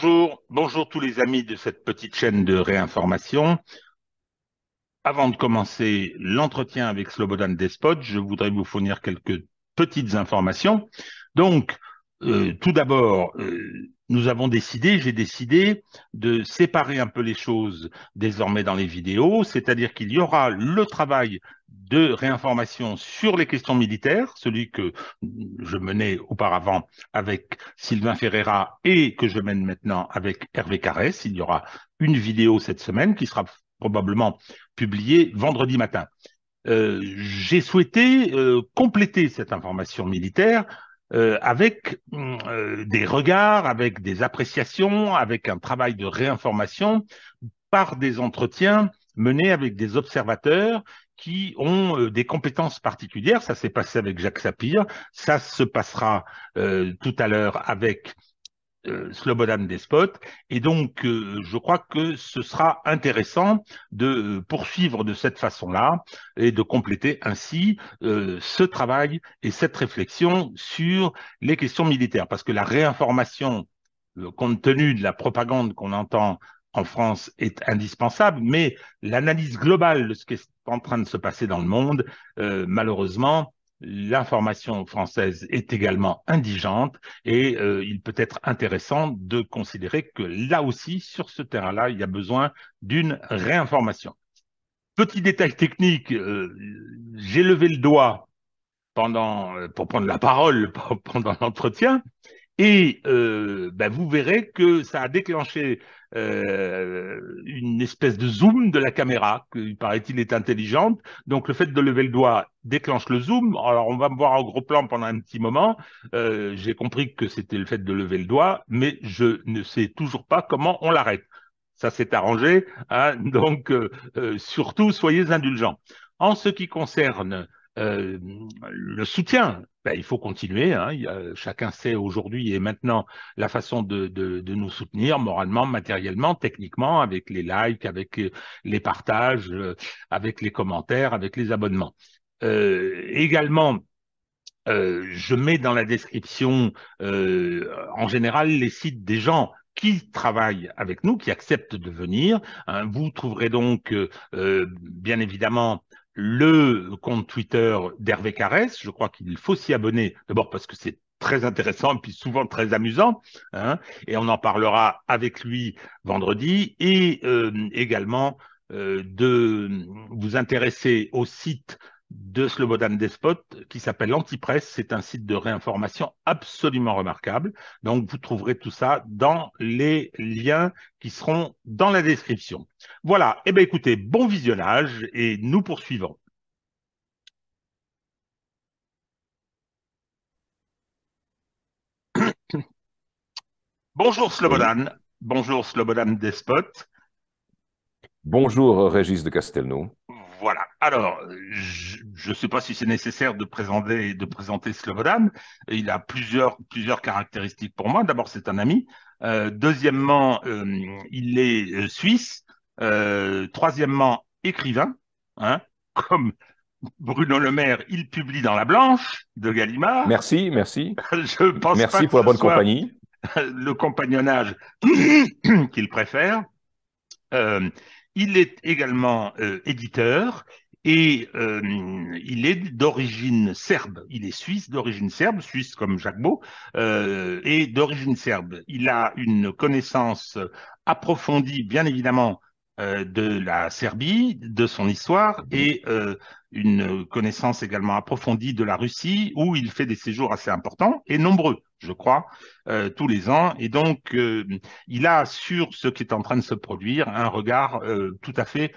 Bonjour, bonjour tous les amis de cette petite chaîne de réinformation. Avant de commencer l'entretien avec Slobodan Despot, je voudrais vous fournir quelques petites informations. Donc, euh, tout d'abord, euh, nous avons décidé, j'ai décidé de séparer un peu les choses désormais dans les vidéos, c'est-à-dire qu'il y aura le travail de réinformation sur les questions militaires, celui que je menais auparavant avec Sylvain Ferreira et que je mène maintenant avec Hervé Carès. Il y aura une vidéo cette semaine qui sera probablement publiée vendredi matin. Euh, j'ai souhaité euh, compléter cette information militaire euh, avec des regards, avec des appréciations, avec un travail de réinformation par des entretiens menés avec des observateurs qui ont euh, des compétences particulières. Ça s'est passé avec Jacques Sapir, ça se passera euh, tout à l'heure avec euh, Slobodan Despot. Et donc, je crois que ce sera intéressant de poursuivre de cette façon-là et de compléter ainsi ce travail et cette réflexion sur les questions militaires. Parce que la réinformation compte tenu de la propagande qu'on entend en France est indispensable, mais l'analyse globale de ce qui est en train de se passer dans le monde, euh, malheureusement, l'information française est également indigente et euh, il peut être intéressant de considérer que là aussi, sur ce terrain-là, il y a besoin d'une réinformation. Petit détail technique, euh, j'ai levé le doigt pendant, pour prendre la parole pendant l'entretien, et euh, ben, vous verrez que ça a déclenché euh, une espèce de zoom de la caméra, qui paraît-il est intelligente. Donc le fait de lever le doigt déclenche le zoom. Alors on va me voir en gros plan pendant un petit moment. Euh, j'ai compris que c'était le fait de lever le doigt, mais je ne sais toujours pas comment on l'arrête. Ça s'est arrangé, hein, donc surtout soyez indulgents. En ce qui concerne euh, le soutien. Ben, il faut continuer. Hein. Chacun sait aujourd'hui et maintenant la façon de, nous soutenir moralement, matériellement, techniquement, avec les likes, avec euh, les partages, euh, avec les commentaires, avec les abonnements. également, je mets dans la description en général les sites des gens qui travaillent avec nous, qui acceptent de venir. Hein. vous trouverez donc, bien évidemment, le compte Twitter d'Hervé Carès. Je crois qu'il faut s'y abonner, d'abord parce que c'est très intéressant et puis souvent très amusant. Hein. et on en parlera avec lui vendredi. Et euh, également euh, de vous intéresser au site de Slobodan Despot qui s'appelle Antipresse. C'est un site de réinformation absolument remarquable. Donc vous trouverez tout ça dans les liens qui seront dans la description. Voilà, et eh bien écoutez, bon visionnage et nous poursuivons. Bonjour Slobodan. Bonjour Slobodan Despot. Bonjour Régis de Castelnau. Voilà. Alors, je ne sais pas si c'est nécessaire de présenter, de présenter Slobodan. Il a plusieurs, plusieurs caractéristiques pour moi. D'abord, c'est un ami. Euh, deuxièmement, euh, il est euh, suisse. troisièmement, écrivain. Hein. comme Bruno Le Maire, il publie dans La Blanche de Gallimard. Merci, merci. je pense merci pour que la bonne compagnie. Le compagnonnage qu'il préfère. Il est également euh, éditeur et euh, il est d'origine serbe. Il est suisse d'origine serbe, suisse comme Jacques Beau, euh, et d'origine serbe. Il a une connaissance approfondie, bien évidemment, euh, de la Serbie, de son histoire et euh, une connaissance également approfondie de la Russie où il fait des séjours assez importants et nombreux, je crois, euh, tous les ans. Et donc, il a sur ce qui est en train de se produire un regard tout à fait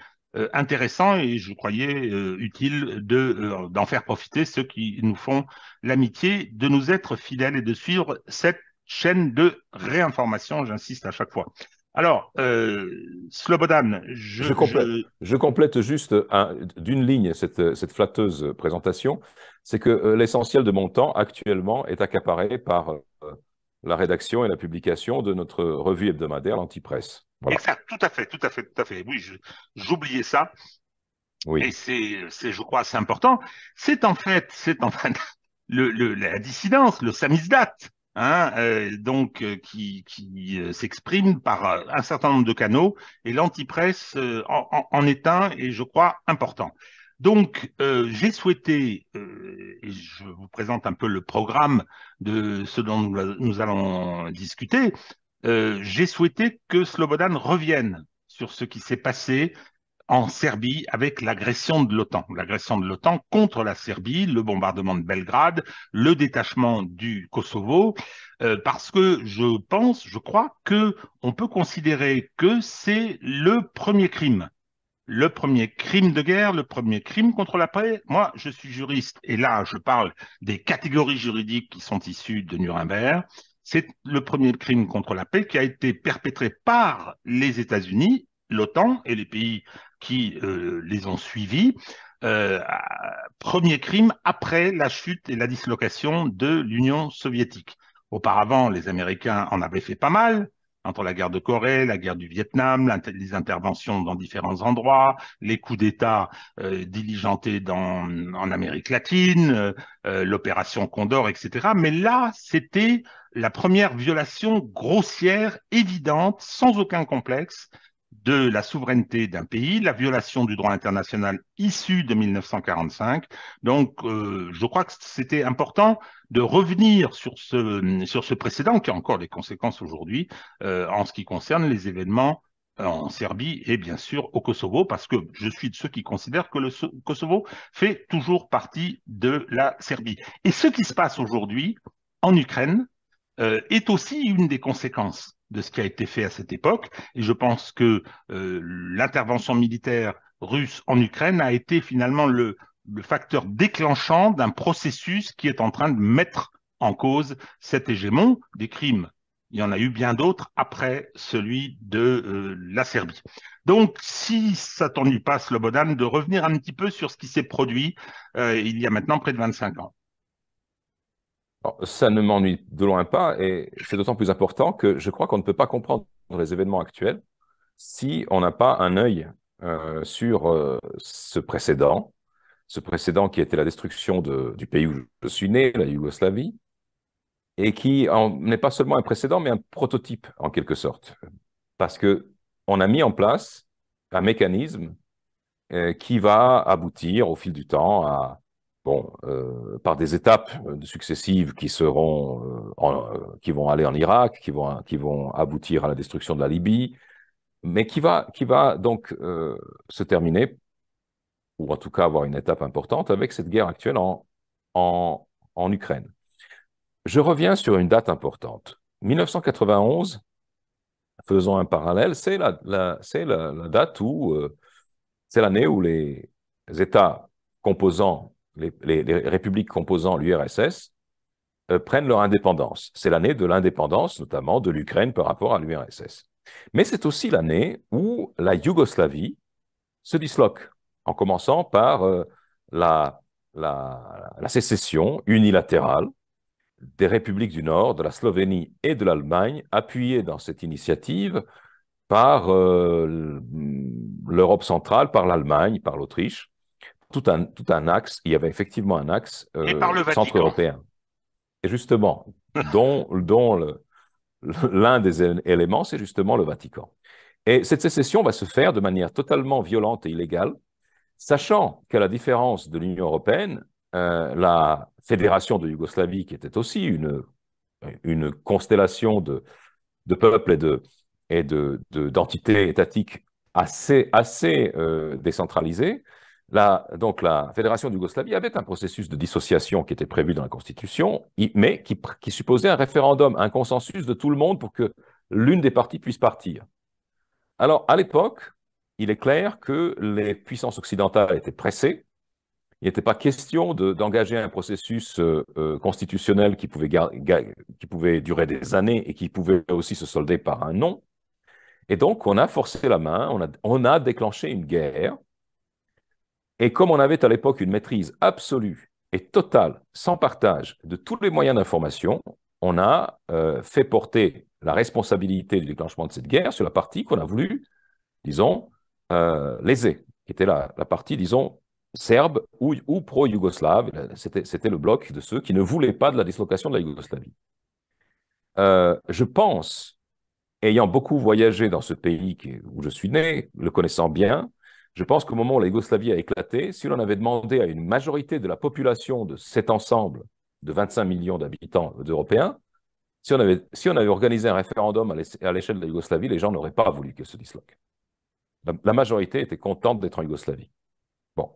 intéressant et je croyais utile de d'en faire profiter ceux qui nous font l'amitié de nous être fidèles et de suivre cette chaîne de réinformation, j'insiste à chaque fois. Alors, euh, Slobodan, je, complète, juste d'une ligne cette, flatteuse présentation. C'est que euh, l'essentiel de mon temps actuellement est accaparé par euh, la rédaction et la publication de notre revue hebdomadaire, l'Antipresse. Exact, tout à fait, tout à fait, tout à fait. Oui, j'oubliais ça. Oui. Et c'est, je crois, c'est important. C'est en fait, c'est en fait la dissidence, le samizdat Hein, euh, donc euh, qui, euh, s'exprime par un certain nombre de canaux, et l'antipresse en, est un, et je crois important. Donc, j'ai souhaité, et je vous présente un peu le programme de ce dont nous, nous allons discuter, j'ai souhaité que Slobodan revienne sur ce qui s'est passé en Serbie avec l'agression de l'OTAN. L'agression de l'OTAN contre la Serbie, le bombardement de Belgrade, le détachement du Kosovo, euh, parce que je pense, je crois que on peut considérer que c'est le premier crime. Le premier crime de guerre, le premier crime contre la paix. Moi, je suis juriste et là, je parle des catégories juridiques qui sont issues de Nuremberg. C'est le premier crime contre la paix qui a été perpétré par les États-Unis l'OTAN et les pays qui euh, les ont suivis. Euh, premier crime après la chute et la dislocation de l'Union soviétique. Auparavant, les Américains en avaient fait pas mal, entre la guerre de Corée, la guerre du Vietnam, les interventions dans différents endroits, les coups d'État euh, diligentés dans, en Amérique latine, l'opération Condor, etc. Mais là, c'était la première violation grossière, évidente, sans aucun complexe, de la souveraineté d'un pays, la violation du droit international issu de 1945. Donc, euh, je crois que c'était important de revenir sur ce, sur ce précédent qui a encore des conséquences aujourd'hui euh, en ce qui concerne les événements en Serbie et bien sûr au Kosovo, parce que je suis de ceux qui considèrent que le Kosovo fait toujours partie de la Serbie. Et ce qui se passe aujourd'hui en Ukraine euh, est aussi une des conséquences de ce qui a été fait à cette époque. Et je pense que euh, l'intervention militaire russe en Ukraine a été finalement le, facteur déclenchant d'un processus qui est en train de mettre en cause cet hégémon des crimes. Il y en a eu bien d'autres après celui de euh, la Serbie. Donc, si ça t'ennuie pas, Slobodan, de revenir un petit peu sur ce qui s'est produit euh, il y a maintenant près de 25 ans ça ne m'ennuie de loin pas, et c'est d'autant plus important que je crois qu'on ne peut pas comprendre les événements actuels si on n'a pas un œil euh, sur euh, ce précédent, ce précédent qui était la destruction du pays où je suis né, la Yougoslavie, et qui n'est pas seulement un précédent, mais un prototype en quelque sorte, parce qu'on a mis en place un mécanisme euh, qui va aboutir au fil du temps à bon, euh, par des étapes euh, successives qui seront, euh, qui vont aller en Irak, qui vont, qui vont aboutir à la destruction de la Libye, mais qui va, qui va donc se terminer, ou en tout cas avoir une étape importante avec cette guerre actuelle en, en, Ukraine. Je reviens sur une date importante. 1991, faisons un parallèle, c'est la, la, la, date où, c'est l'année où les États composants les, républiques composant l'URSS euh, prennent leur indépendance. C'est l'année de l'indépendance, notamment de l'Ukraine par rapport à l'URSS. Mais c'est aussi l'année où la Yougoslavie se disloque, en commençant par euh, la, sécession unilatérale des républiques du Nord, de la Slovénie et de l'Allemagne, appuyées dans cette initiative par euh, l'Europe centrale, par l'Allemagne, par l'Autriche, tout un, tout un axe, il y avait effectivement un axe euh, centre-européen. Et justement, dont, dont l'un des éléments, c'est justement le Vatican. Et cette sécession va se faire de manière totalement violente et illégale, sachant qu'à la différence de l'Union européenne, euh, la fédération de Yougoslavie, qui était aussi une, une constellation de, de peuples et de, et d'entités de, d'entités étatiques assez, assez euh, décentralisées, donc la Fédération d'Yougoslavie avait un processus de dissociation qui était prévu dans la Constitution, mais qui, supposait un référendum, un consensus de tout le monde pour que l'une des parties puisse partir. Alors, à l'époque, il est clair que les puissances occidentales étaient pressées. Il n'était pas question d'engager un processus euh, euh, constitutionnel qui pouvait, durer des années et qui pouvait aussi se solder par un non. Et donc, on a forcé la main, on a déclenché une guerre et comme on avait à l'époque une maîtrise absolue et totale, sans partage, de tous les moyens d'information, on a euh, fait porter la responsabilité du déclenchement de cette guerre sur la partie qu'on a voulu, disons, euh, léser, qui était la, partie, disons, serbe ou, pro-yougoslave. C'était le bloc de ceux qui ne voulaient pas de la dislocation de la Yougoslavie. Euh, je pense, ayant beaucoup voyagé dans ce pays où je suis né, le connaissant bien, je pense qu'au moment où la Yougoslavie a éclaté, si l'on avait demandé à une majorité de la population de cet ensemble de 25 millions d'habitants d'Européens, si on, avait, si on, avait, organisé un référendum à l'échelle de la Yougoslavie, les gens n'auraient pas voulu que se disloque. La, majorité était contente d'être en Yougoslavie. Bon.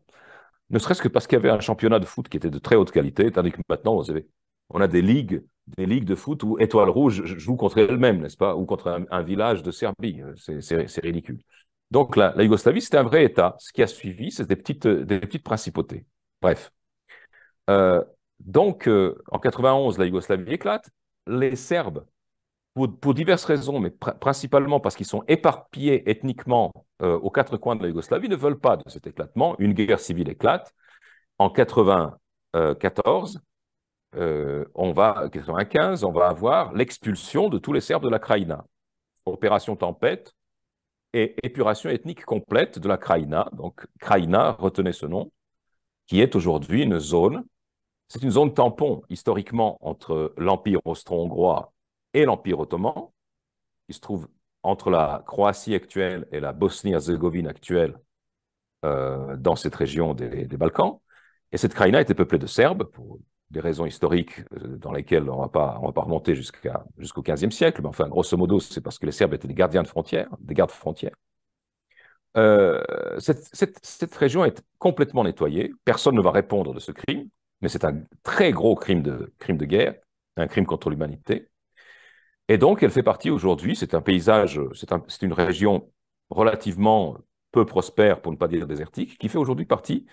Ne serait-ce que parce qu'il y avait un championnat de foot qui était de très haute qualité, tandis que maintenant, vous savez, on a des ligues, des ligues de foot où Étoile Rouge joue contre elle-même, n'est-ce pas Ou contre un, village de Serbie. C'est ridicule. Donc la, Yougoslavie, c'était un vrai État. Ce qui a suivi, c'est des petites, des petites principautés. Bref. Euh, donc, euh, en 91, la Yougoslavie éclate. Les Serbes, pour, diverses raisons, mais principalement parce qu'ils sont éparpillés ethniquement euh, aux quatre coins de la Yougoslavie, ne veulent pas de cet éclatement. Une guerre civile éclate. En 94, on va, 95, on va avoir l'expulsion de tous les Serbes de la Kraïna. Opération Tempête, et épuration ethnique complète de la Kraïna. Donc, Kraïna, retenez ce nom, qui est aujourd'hui une zone, c'est une zone tampon historiquement entre l'Empire austro-hongrois et l'Empire ottoman, qui se trouve entre la Croatie actuelle et la Bosnie-Herzégovine actuelle euh, dans cette région des, Balkans. Et cette Kraïna était peuplée de Serbes, pour des raisons historiques euh, dans lesquelles on ne va pas remonter jusqu'à, jusqu'au XVe siècle, mais enfin, grosso modo, c'est parce que les Serbes étaient des gardiens de frontières, des gardes frontières. Euh, cette, région est complètement nettoyée, personne ne va répondre de ce crime, mais c'est un très gros crime de, crime de guerre, un crime contre l'humanité. Et donc, elle fait partie aujourd'hui, c'est un paysage, c'est, c'est une région relativement peu prospère, pour ne pas dire désertique, qui fait aujourd'hui partie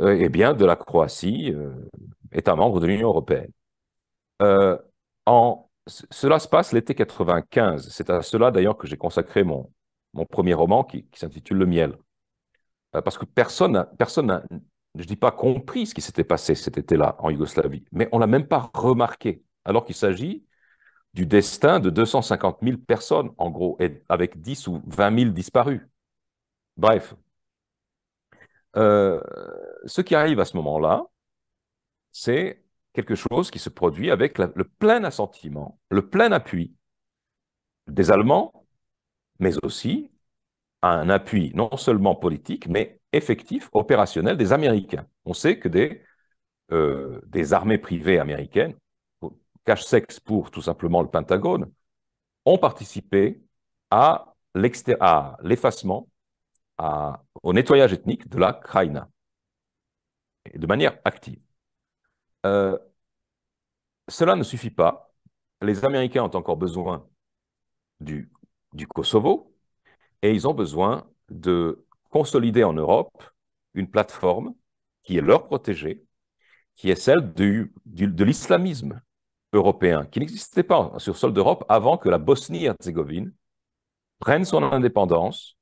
euh, eh bien, de la Croatie, euh, État membre de l'Union européenne. Euh, en, cela se passe l'été 95. C'est à cela d'ailleurs que j'ai consacré mon, mon premier roman qui, s'intitule Le miel. parce que personne, personne n'a, je ne dis pas compris ce qui s'était passé cet été-là en Yougoslavie, mais on ne l'a même pas remarqué, alors qu'il s'agit du destin de 250 000 personnes, en gros, avec 10 ou 20 000 disparus. Bref, euh, ce qui arrive à ce moment-là, c'est quelque chose qui se produit avec le plein assentiment, le plein appui des Allemands, mais aussi un appui non seulement politique, mais effectif, opérationnel des Américains. On sait que des, euh, armées privées américaines, cash sexe pour tout simplement le Pentagone, ont participé à l'effacement, à au nettoyage ethnique de la Kraïna, de manière active. Euh, cela ne suffit pas. Les Américains ont encore besoin du, du Kosovo et ils ont besoin de consolider en Europe une plateforme qui est leur protégée, qui est celle du, de l'islamisme européen, qui n'existait pas sur le sol d'Europe avant que la Bosnie-Herzégovine prenne son indépendance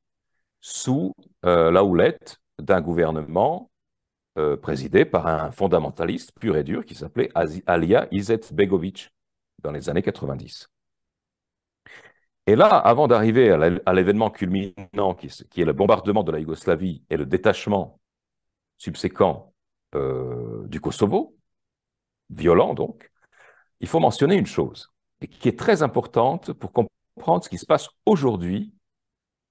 sous euh, la houlette d'un gouvernement euh, présidé par un fondamentaliste pur et dur qui s'appelait Alia Begovic dans les années 90. Et là, avant d'arriver à l'événement culminant qui, est le bombardement de la Yougoslavie et le détachement subséquent euh, du Kosovo, violent donc, il faut mentionner une chose qui est très importante pour comprendre ce qui se passe aujourd'hui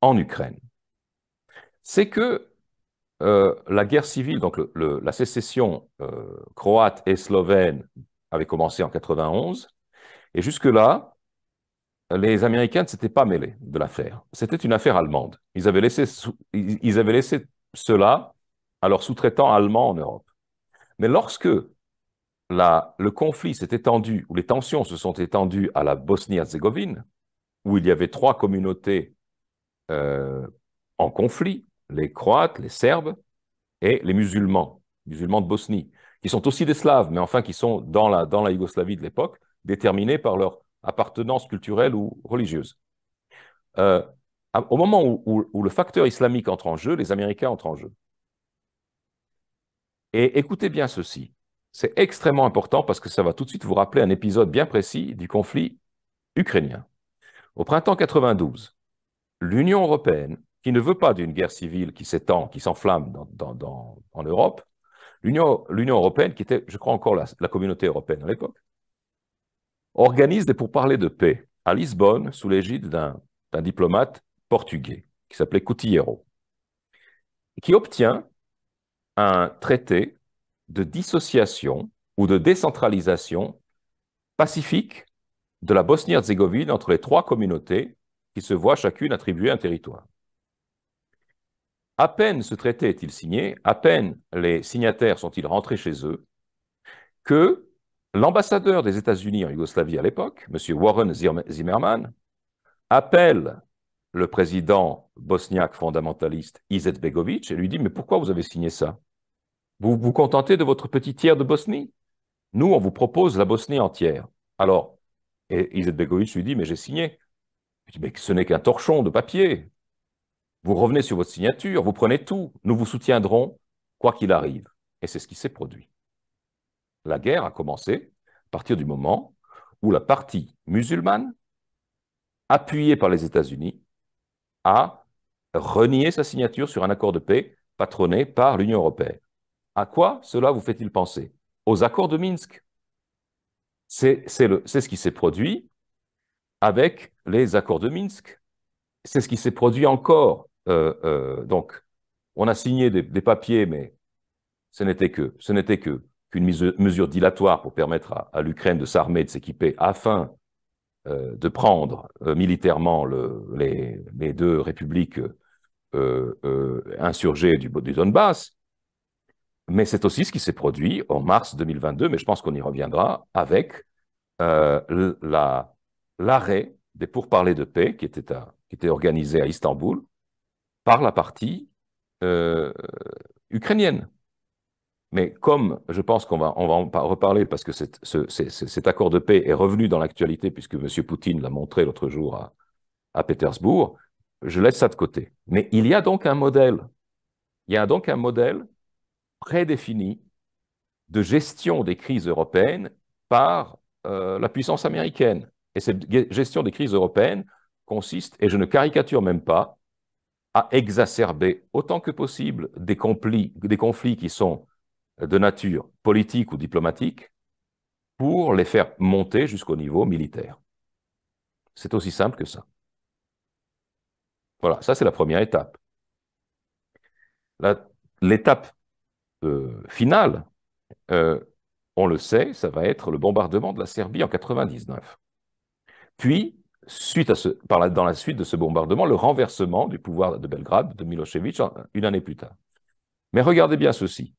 en Ukraine c'est que euh, la guerre civile, donc la sécession euh, croate et slovène avait commencé en 91, et jusque-là, les Américains ne s'étaient pas mêlés de l'affaire. C'était une affaire allemande. Ils avaient laissé, cela à leurs sous-traitants allemands en Europe. Mais lorsque le conflit s'est étendu, ou les tensions se sont étendues à la Bosnie-Herzégovine, où il y avait trois communautés euh, en conflit, les Croates, les Serbes et les musulmans, musulmans de Bosnie, qui sont aussi des Slaves, mais enfin qui sont dans la, dans la Yougoslavie de l'époque, déterminés par leur appartenance culturelle ou religieuse. Euh, au moment où, où, le facteur islamique entre en jeu, les Américains entrent en jeu. Et écoutez bien ceci, c'est extrêmement important parce que ça va tout de suite vous rappeler un épisode bien précis du conflit ukrainien. Au printemps 92, l'Union européenne qui ne veut pas d'une guerre civile qui s'étend, qui s'enflamme en Europe, l'Union européenne, qui était, je crois, encore la, communauté européenne à l'époque, organise des parler de paix à Lisbonne sous l'égide d'un diplomate portugais qui s'appelait Coutillero, qui obtient un traité de dissociation ou de décentralisation pacifique de la Bosnie-Herzégovine entre les trois communautés qui se voient chacune attribuer un territoire. À peine ce traité est-il signé, à peine les signataires sont-ils rentrés chez eux, que l'ambassadeur des États-Unis en Yougoslavie à l'époque, M. Warren Zimmerman, appelle le président bosniaque fondamentaliste Izetbegovic et lui dit Mais pourquoi vous avez signé ça Vous vous contentez de votre petit tiers de Bosnie Nous, on vous propose la Bosnie entière. Alors, Izetbegovic lui dit Mais j'ai signé. Il dit Mais ce n'est qu'un torchon de papier. Vous revenez sur votre signature, vous prenez tout. Nous vous soutiendrons quoi qu'il arrive. Et c'est ce qui s'est produit. La guerre a commencé à partir du moment où la partie musulmane, appuyée par les États-Unis, a renié sa signature sur un accord de paix patronné par l'Union européenne. À quoi cela vous fait-il penser Aux accords de Minsk. C'est ce qui s'est produit avec les accords de Minsk. C'est ce qui s'est produit encore euh, euh, donc, on a signé des, papiers, mais ce n'était que, ce n'était que qu'une mesure dilatoire pour permettre à, l'Ukraine de s'armer, de s'équiper, afin euh, de prendre militairement les, deux républiques insurgées du, Donbass. Mais c'est aussi ce qui s'est produit en mars 2022, mais je pense qu'on y reviendra, avec l'arrêt des pourparlers de paix qui, était qui étaient organisés à Istanbul, par la partie euh, ukrainienne. Mais comme je pense qu'on va, on va en reparler parce que cet accord de paix est revenu dans l'actualité puisque M. Poutine l'a montré l'autre jour à, à Pétersbourg, je laisse ça de côté. Mais il y a donc un modèle. Il y a donc un modèle prédéfini de gestion des crises européennes par euh, la puissance américaine. Et cette gestion des crises européennes consiste, et je ne caricature même pas, à exacerber autant que possible des conflits, des conflits qui sont de nature politique ou diplomatique pour les faire monter jusqu'au niveau militaire. C'est aussi simple que ça. Voilà, ça c'est la première étape. L'étape euh, finale, euh, on le sait, ça va être le bombardement de la Serbie en 1999. Puis, suite à ce, par dans la suite de ce bombardement, le renversement du pouvoir de Belgrade, de Milosevic, une année plus tard. Mais regardez bien ceci.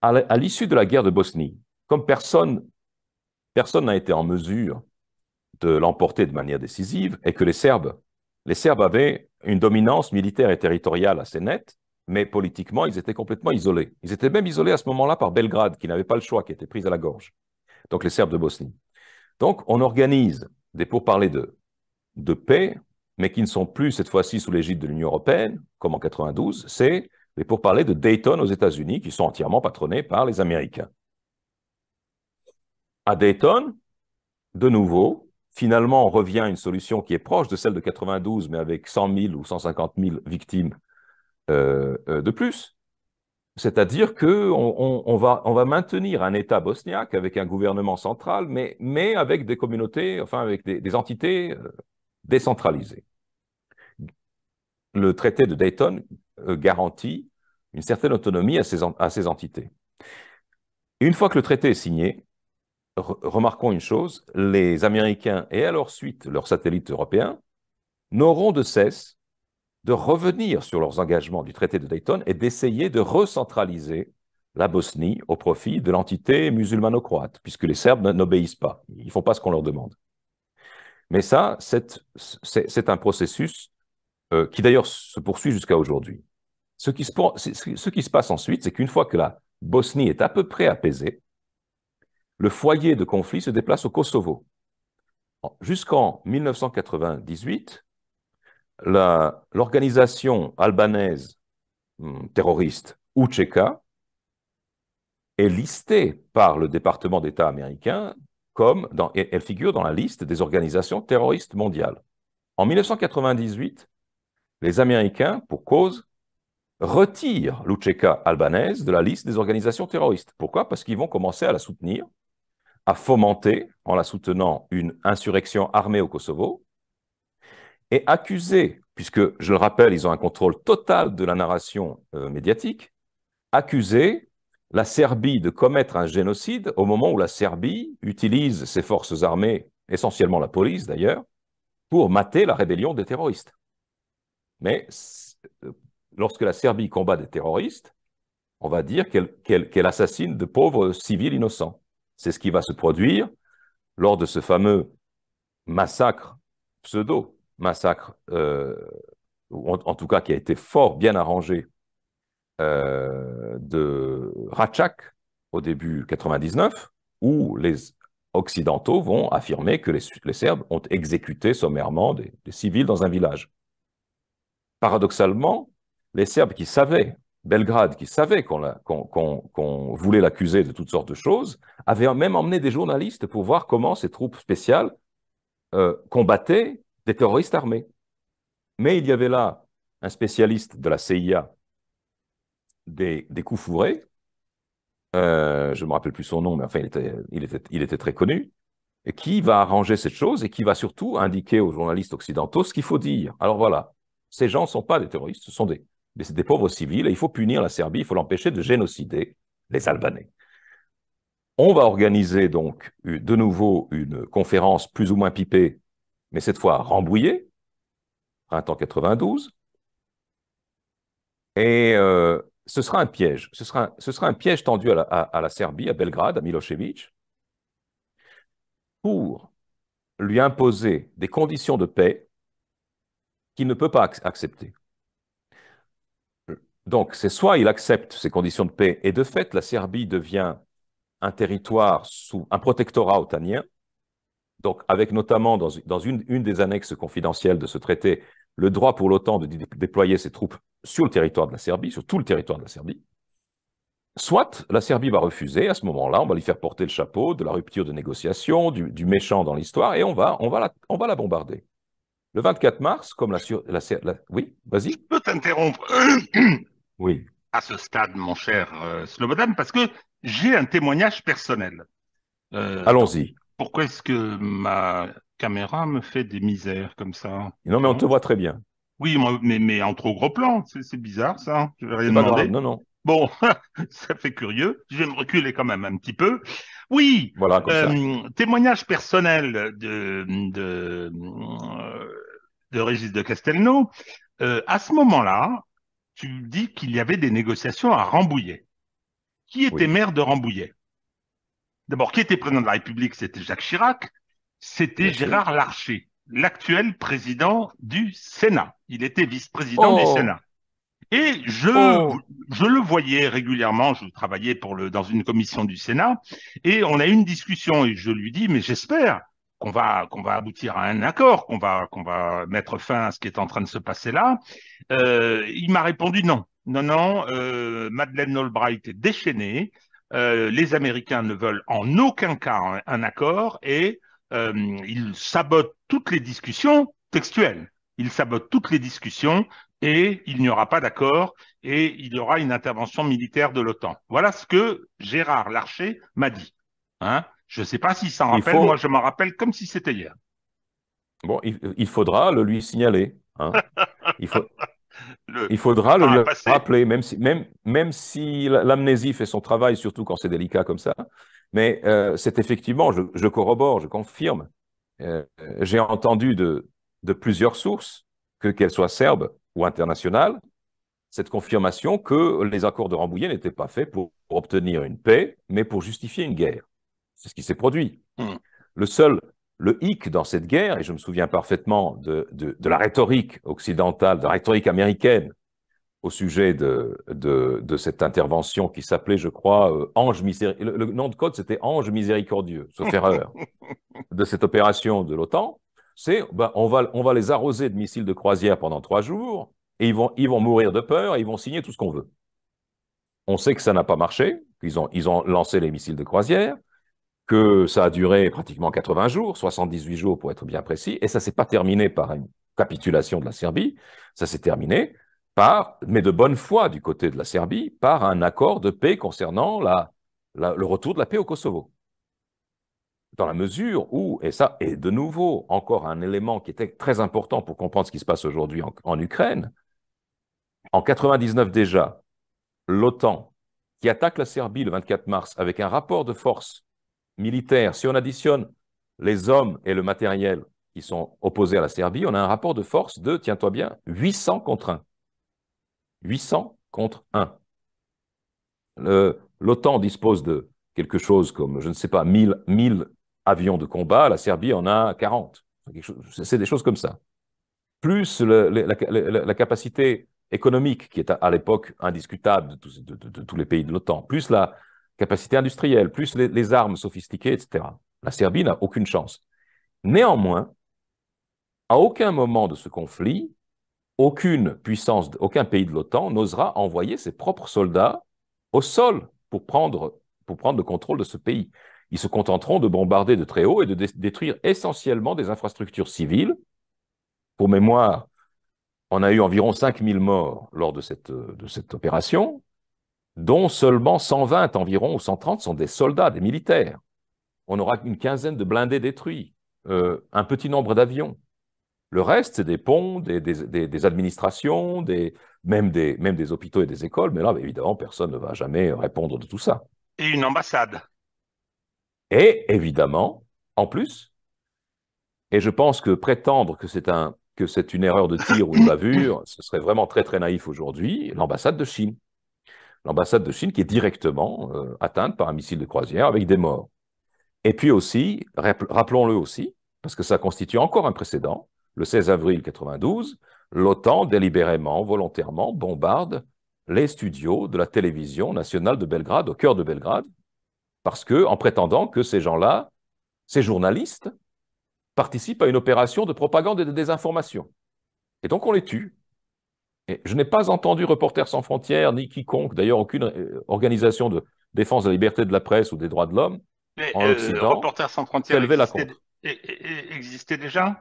À l'issue de la guerre de Bosnie, comme personne personne n'a été en mesure de l'emporter de manière décisive, et que les Serbes, les Serbes avaient une dominance militaire et territoriale assez nette, mais politiquement, ils étaient complètement isolés. Ils étaient même isolés à ce moment-là par Belgrade, qui n'avait pas le choix, qui était prise à la gorge. Donc les Serbes de Bosnie. Donc on organise des pourparlers de de paix, mais qui ne sont plus cette fois-ci sous l'égide de l'Union européenne, comme en 92, c'est pour parler de Dayton aux États-Unis, qui sont entièrement patronnés par les Américains. À Dayton, de nouveau, finalement, on revient à une solution qui est proche de celle de 92, mais avec 100 000 ou 150 000 victimes euh, euh, de plus. C'est-à-dire qu'on on, va, on va maintenir un État bosniaque avec un gouvernement central, mais, mais avec des communautés, enfin avec des entités euh, décentralisée. Le traité de Dayton euh, garantit une certaine autonomie à ces, entités. une fois que le traité est signé, remarquons une chose, les Américains et à leur suite leurs satellites européens n'auront de cesse de revenir sur leurs engagements du traité de Dayton et d'essayer de recentraliser la Bosnie au profit de l'entité musulmano-croate, puisque les Serbes n'obéissent pas, ils ne font pas ce qu'on leur demande. Mais ça, c'est un processus euh, qui d'ailleurs se poursuit jusqu'à aujourd'hui. Ce, qui, se, passe ensuite, c'est qu'une fois que la Bosnie est à peu près apaisée, le foyer de conflit se déplace au Kosovo. Jusqu'en 1998, l'organisation albanaise hum, terroriste Ucheka est listée par le département d'État américain comme elle figure dans la liste des organisations terroristes mondiales. En 1998, les Américains, pour cause, retirent l'Ucheka albanaise de la liste des organisations terroristes. Pourquoi Parce qu'ils vont commencer à la soutenir, à fomenter, en la soutenant, une insurrection armée au Kosovo, et accuser, puisque, je le rappelle, ils ont un contrôle total de la narration euh, médiatique, accuser la Serbie de commettre un génocide au moment où la Serbie utilise ses forces armées, essentiellement la police d'ailleurs, pour mater la rébellion des terroristes. Mais euh, lorsque la Serbie combat des terroristes, on va dire qu'elle assassine de pauvres civils innocents. C'est ce qui va se produire lors de ce fameux massacre, pseudo-massacre, euh, en tout cas qui a été fort bien arrangé euh, de Rachak au début 99, où les occidentaux vont affirmer que les, Serbes ont exécuté sommairement des, civils dans un village. Paradoxalement, les Serbes qui savaient Belgrade, qui savait qu'on voulait l'accuser de toutes sortes de choses, avaient même emmené des journalistes pour voir comment ces troupes spéciales euh, combattaient des terroristes armés. Mais il y avait là un spécialiste de la CIA des, coups fourrés. Euh, je ne me rappelle plus son nom, mais enfin, il était, très connu. Et qui va arranger cette chose et qui va surtout indiquer aux journalistes occidentaux ce qu'il faut dire. Alors voilà, ces gens ne sont pas des terroristes, ce sont des, pauvres civils et il faut punir la Serbie, il faut l'empêcher de génocider les Albanais. On va organiser donc de nouveau une conférence plus ou moins pipée, mais cette fois à Rambouillet, printemps 92. Et euh, ce sera un piège. Ce sera piège tendu à la, Serbie, à Belgrade, à Milosevic, pour lui imposer des conditions de paix qu'il ne peut pas accepter. Donc, c'est soit il accepte ces conditions de paix, et de fait, la Serbie devient un territoire sous un protectorat otanien, donc avec notamment dans, une, des annexes confidentielles de ce traité, le droit pour l'OTAN de déployer ses troupes sur le territoire de la Serbie, sur tout le territoire de la Serbie. Soit la Serbie va refuser, à ce moment-là, on va lui faire porter le chapeau de la rupture de négociation, du, méchant dans l'histoire, et on va, on, va la, on va la bombarder. Le 24 mars, comme la... oui, vas-y. Je peux t'interrompre Oui. À ce stade, mon cher euh, Slobodan, parce que j'ai un témoignage personnel. Euh, Allons-y. Pourquoi est-ce que ma caméra me fait des misères comme ça. Non, mais on te voit très bien. Oui, mais, en trop gros plan, c'est bizarre ça. Je vais rien demander. non, non. Bon, ça fait curieux. Je vais me reculer quand même un petit peu. Oui, voilà, euh, témoignage personnel de, de, Régis de Castelnau. Euh, à ce moment-là, tu dis qu'il y avait des négociations à Rambouillet. Qui était maire de Rambouillet D'abord, qui était président de la République C'était Jacques Chirac c'était Gérard Larcher, l'actuel président du Sénat. Il était vice-président du oh. Sénat. Et oh. je, le voyais régulièrement, je travaillais pour le, dans une commission du Sénat, et on a eu une discussion, et je lui dis, mais j'espère qu'on va, va aboutir à un accord, qu'on va, va mettre fin à ce qui est en train de se passer là. Euh, il m'a répondu non. Non, non, euh, Madeleine Albright est déchaînée, euh, les Américains ne veulent en aucun cas un, un accord, et euh, il sabote toutes les discussions textuelles. Il sabote toutes les discussions et il n'y aura pas d'accord et il y aura une intervention militaire de l'OTAN. Voilà ce que Gérard Larcher m'a dit. Hein. je ne sais pas s'il s'en rappelle, moi je m'en rappelle comme si c'était hier. Bon, il, faudra le lui signaler. Hein. Il, faudra le, lui rappeler, même si l'amnésie fait son travail, surtout quand c'est délicat comme ça. Mais euh, c'est effectivement, je, corrobore, je confirme, euh, j'ai entendu de, plusieurs sources, que qu'elles soient serbes ou internationales, cette confirmation que les accords de Rambouillet n'étaient pas faits pour, obtenir une paix, mais pour justifier une guerre. C'est ce qui s'est produit. Hmm. Le seul, le hic dans cette guerre, et je me souviens parfaitement de la rhétorique occidentale, de la rhétorique américaine, au sujet de, de, cette intervention qui s'appelait, je crois, euh, Ange Miséricordieux. Le, nom de code, c'était Ange Miséricordieux, sauf erreur, de cette opération de l'OTAN. C'est, ben, on, va, on va les arroser de missiles de croisière pendant trois jours, et ils vont, ils vont mourir de peur, et ils vont signer tout ce qu'on veut. On sait que ça n'a pas marché, qu'ils ont, ils ont lancé les missiles de croisière, que ça a duré pratiquement 80 jours, 78 jours pour être bien précis, et ça s'est pas terminé par une capitulation de la Serbie, ça s'est terminé mais de bonne foi du côté de la Serbie, par un accord de paix concernant le retour de la paix au Kosovo. Dans la mesure où, et ça est de nouveau encore un élément qui était très important pour comprendre ce qui se passe aujourd'hui en, Ukraine, en 1999 déjà, l'OTAN, qui attaque la Serbie le 24 mars avec un rapport de force militaire, si on additionne les hommes et le matériel qui sont opposés à la Serbie, on a un rapport de force de, tiens-toi bien, 800 contre 1. 800 contre 1. L'OTAN dispose de quelque chose comme, je ne sais pas, 1000, avions de combat, la Serbie en a 40. C'est des choses comme ça. Plus la, capacité économique, qui est à, l'époque indiscutable de, tous les pays de l'OTAN, plus la capacité industrielle, plus les armes sophistiquées, etc. La Serbie n'a aucune chance. Néanmoins, à aucun moment de ce conflit, aucune puissance, aucun pays de l'OTAN n'osera envoyer ses propres soldats au sol pour prendre, pour prendre le contrôle de ce pays. Ils se contenteront de bombarder de très haut et de détruire essentiellement des infrastructures civiles. Pour mémoire, on a eu environ 5000 morts lors de cette, de cette opération, dont seulement 120 environ ou 130 sont des soldats, des militaires. On aura une quinzaine de blindés détruits, euh, un petit nombre d'avions. Le reste, c'est des ponts, des, des, des, administrations, même, des, hôpitaux et des écoles. Mais là, bah, évidemment, personne ne va jamais répondre de tout ça. Et une ambassade. Et évidemment, en plus, et je pense que prétendre que c'est un, une erreur de tir ou de bavure, ce serait vraiment très très naïf aujourd'hui, l'ambassade de Chine. L'ambassade de Chine qui est directement euh, atteinte par un missile de croisière avec des morts. Et puis aussi, rappelons-le aussi, parce que ça constitue encore un précédent, le 16 avril 92, l'OTAN délibérément, volontairement, bombarde les studios de la télévision nationale de Belgrade, au cœur de Belgrade, parce que, en prétendant que ces gens-là, ces journalistes, participent à une opération de propagande et de désinformation. Et donc on les tue. Et je n'ai pas entendu Reporters sans frontières, ni quiconque, d'ailleurs aucune euh, organisation de défense de la liberté de la presse ou des droits de l'homme en euh, Occident Reporters la existait déjà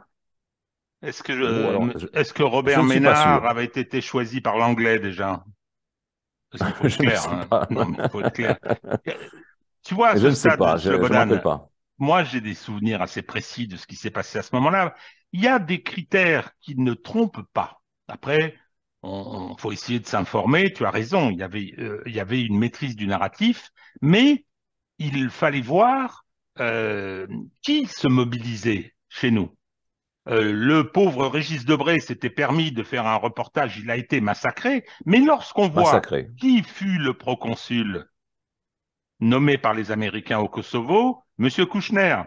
est-ce que, euh, que Robert Ménard avait été choisi par l'anglais déjà Parce faut faut être clair. Tu vois, je ne sais pas, je ne pas. Moi, j'ai des souvenirs assez précis de ce qui s'est passé à ce moment-là. Il y a des critères qui ne trompent pas. Après, on, faut essayer de s'informer. Tu as raison, il y avait, euh, il y avait une maîtrise du narratif, mais il fallait voir euh, qui se mobilisait chez nous. Euh, le pauvre Régis Debray s'était permis de faire un reportage, il a été massacré. Mais lorsqu'on voit qui fut le proconsul nommé par les Américains au Kosovo, M. Kouchner,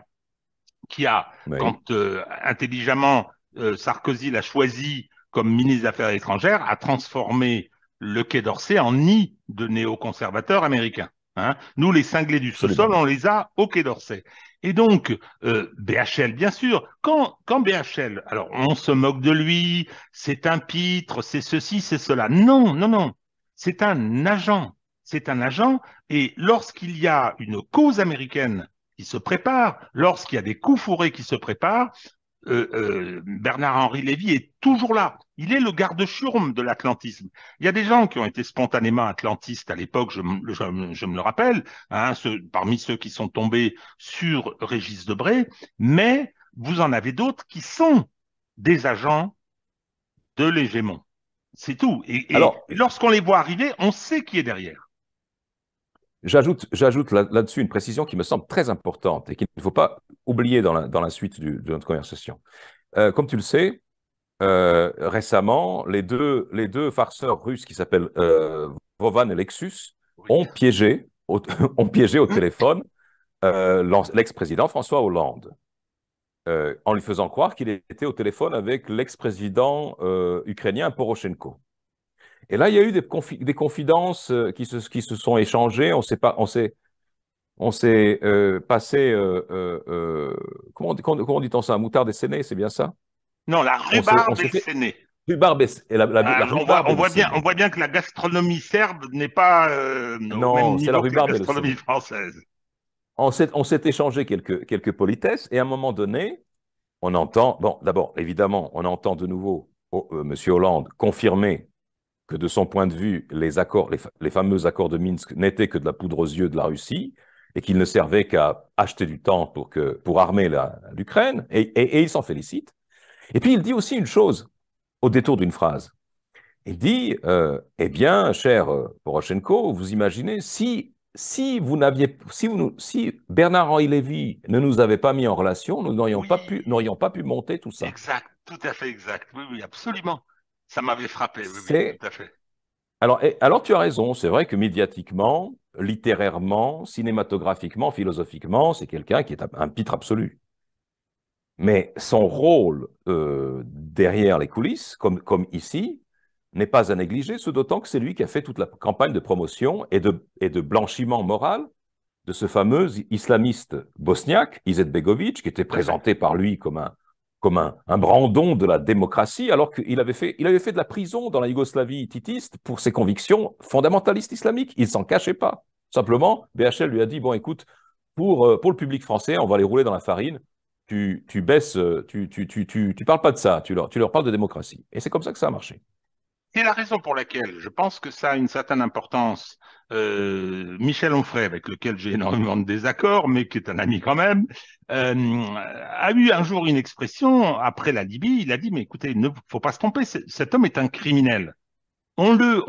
qui a, quand euh, intelligemment euh, Sarkozy l'a choisi comme ministre des Affaires étrangères, a transformé le Quai d'Orsay en nid de néoconservateurs américains. Hein. Nous, les cinglés du sous-sol, on les a au Quai d'Orsay. Et donc, euh, BHL, bien sûr, quand, quand BHL, alors on se moque de lui, c'est un pitre, c'est ceci, c'est cela. Non, non, non, c'est un agent. C'est un agent, et lorsqu'il y a une cause américaine qui se prépare, lorsqu'il y a des coups fourrés qui se préparent, euh, euh, Bernard-Henri Lévy est toujours là. Il est le garde churme de l'atlantisme. Il y a des gens qui ont été spontanément atlantistes à l'époque, je, me le rappelle, hein, parmi ceux qui sont tombés sur Régis Debray, mais vous en avez d'autres qui sont des agents de l'hégémon. C'est tout. et lorsqu'on les voit arriver, on sait qui est derrière. J'ajoute, j'ajoute là, dessus une précision qui me semble très importante et qu'il ne faut pas oublier dans la, suite de notre conversation. Euh, comme tu le sais, euh, récemment, les deux, les deux farceurs russes qui s'appellent euh, Vovan et Lexus ont piégé ont piégé au téléphone l'ex-président François Hollande en lui faisant croire qu'il était au téléphone avec l'ex-président ukrainien Poroshenko. Et là, il y a eu des, des confidences euh, qui se, qui se, sont échangées. On s'est pas, on s'est, on s'est euh, passé, euh, comment, comment, dit-on ça, moutarde essénée, c'est bien ça Non, la rhubarbe essénée. Rhubarbe et la, ah, on, voit, bien, on voit bien que la gastronomie serbe n'est pas non, c'est la rhubarbe la gastronomie française. On s'est échangé quelques, quelques politesses et à un moment donné, on entend, bon, d'abord, évidemment, on entend de nouveau M. Oh, Monsieur Hollande confirmer que de son point de vue, les, accords, les, fameux accords de Minsk n'étaient que de la poudre aux yeux de la Russie et qu'ils ne servaient qu'à acheter du temps pour, que, pour armer l'Ukraine, et, et, il s'en félicite. Et puis il dit aussi une chose au détour d'une phrase. Il dit, euh, eh bien, cher euh, Poroshenko, vous imaginez, si, si, vous n'aviez, si, vous, si Bernard-Henri Lévy ne nous avait pas mis en relation, nous n'aurions pas, pu, n'aurions pas pu monter tout ça. Exact, tout à fait exact. oui, absolument. Ça m'avait frappé, tout à fait. Alors, alors tu as raison, c'est vrai que médiatiquement, littérairement, cinématographiquement, philosophiquement, c'est quelqu'un qui est un pitre absolu. Mais son rôle euh, derrière les coulisses, comme, comme ici, n'est pas à négliger, ce d'autant que c'est lui qui a fait toute la campagne de promotion et de, et de blanchiment moral de ce fameux islamiste bosniaque, Begovic qui était présenté par lui comme un, comme un, brandon de la démocratie, alors qu'il avait fait, il avait fait de la prison dans la Yougoslavie titiste pour ses convictions fondamentalistes islamiques. Il s'en cachait pas. Simplement, BHL lui a dit bon, écoute, pour, euh, pour le public français, on va les rouler dans la farine. Tu, tu baisses, euh, tu, tu, tu parles pas de ça. Tu leur, tu leur parles de démocratie. Et c'est comme ça que ça a marché. C'est la raison pour laquelle je pense que ça a une certaine importance. Euh, Michel Onfray, avec lequel j'ai énormément de désaccords, mais qui est un ami quand même, euh, a eu un jour une expression après la Libye. Il a dit mais écoutez, il ne faut pas se tromper, cet homme est un criminel. On le,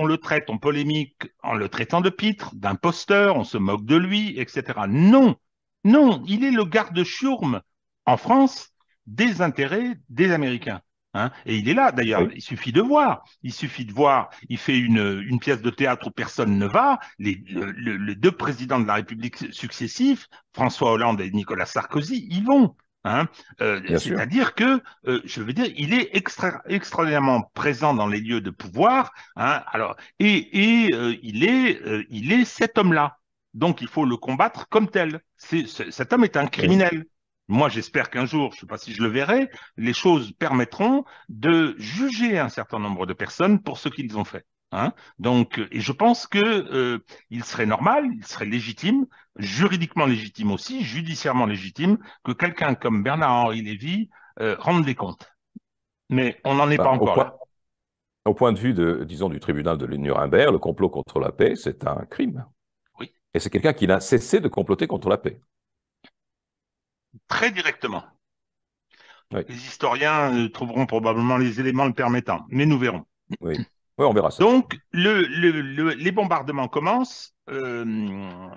mhm. traite, on polémique en le traitant de pitre, d'imposteur, on se moque de lui, etc. Non, non, il est le garde-chourme en France des intérêts des Américains. Hein. et il est là d'ailleurs, il suffit de voir. Il suffit de voir, il fait une, pièce de théâtre où personne ne va. Les, deux présidents de la République successifs, François Hollande et Nicolas Sarkozy, y vont. Hein. Euh, c'est-à-dire que, euh, je veux dire, il est extraordinairement présent dans les lieux de pouvoir. Hein. alors, et, euh, il, est, il est cet homme-là. Donc il faut le combattre comme tel. cet homme est un criminel moi j'espère qu'un jour, je ne sais pas si je le verrai, les choses permettront de juger un certain nombre de personnes pour ce qu'ils ont fait. Hein. Donc, et je pense que euh, il serait normal, il serait légitime, juridiquement légitime aussi, judiciairement légitime, que quelqu'un comme Bernard-Henri Lévy euh, rende des comptes. Mais on n'en est pas bah, encore là. Au point de vue de, disons, du tribunal de Nuremberg, le complot contre la paix, c'est un crime. Oui. Et c'est quelqu'un qui n'a cessé de comploter contre la paix très directement. Les historiens euh, trouveront probablement les éléments le permettant, mais nous verrons. Oui, on verra ça. Donc, les bombardements commencent euh,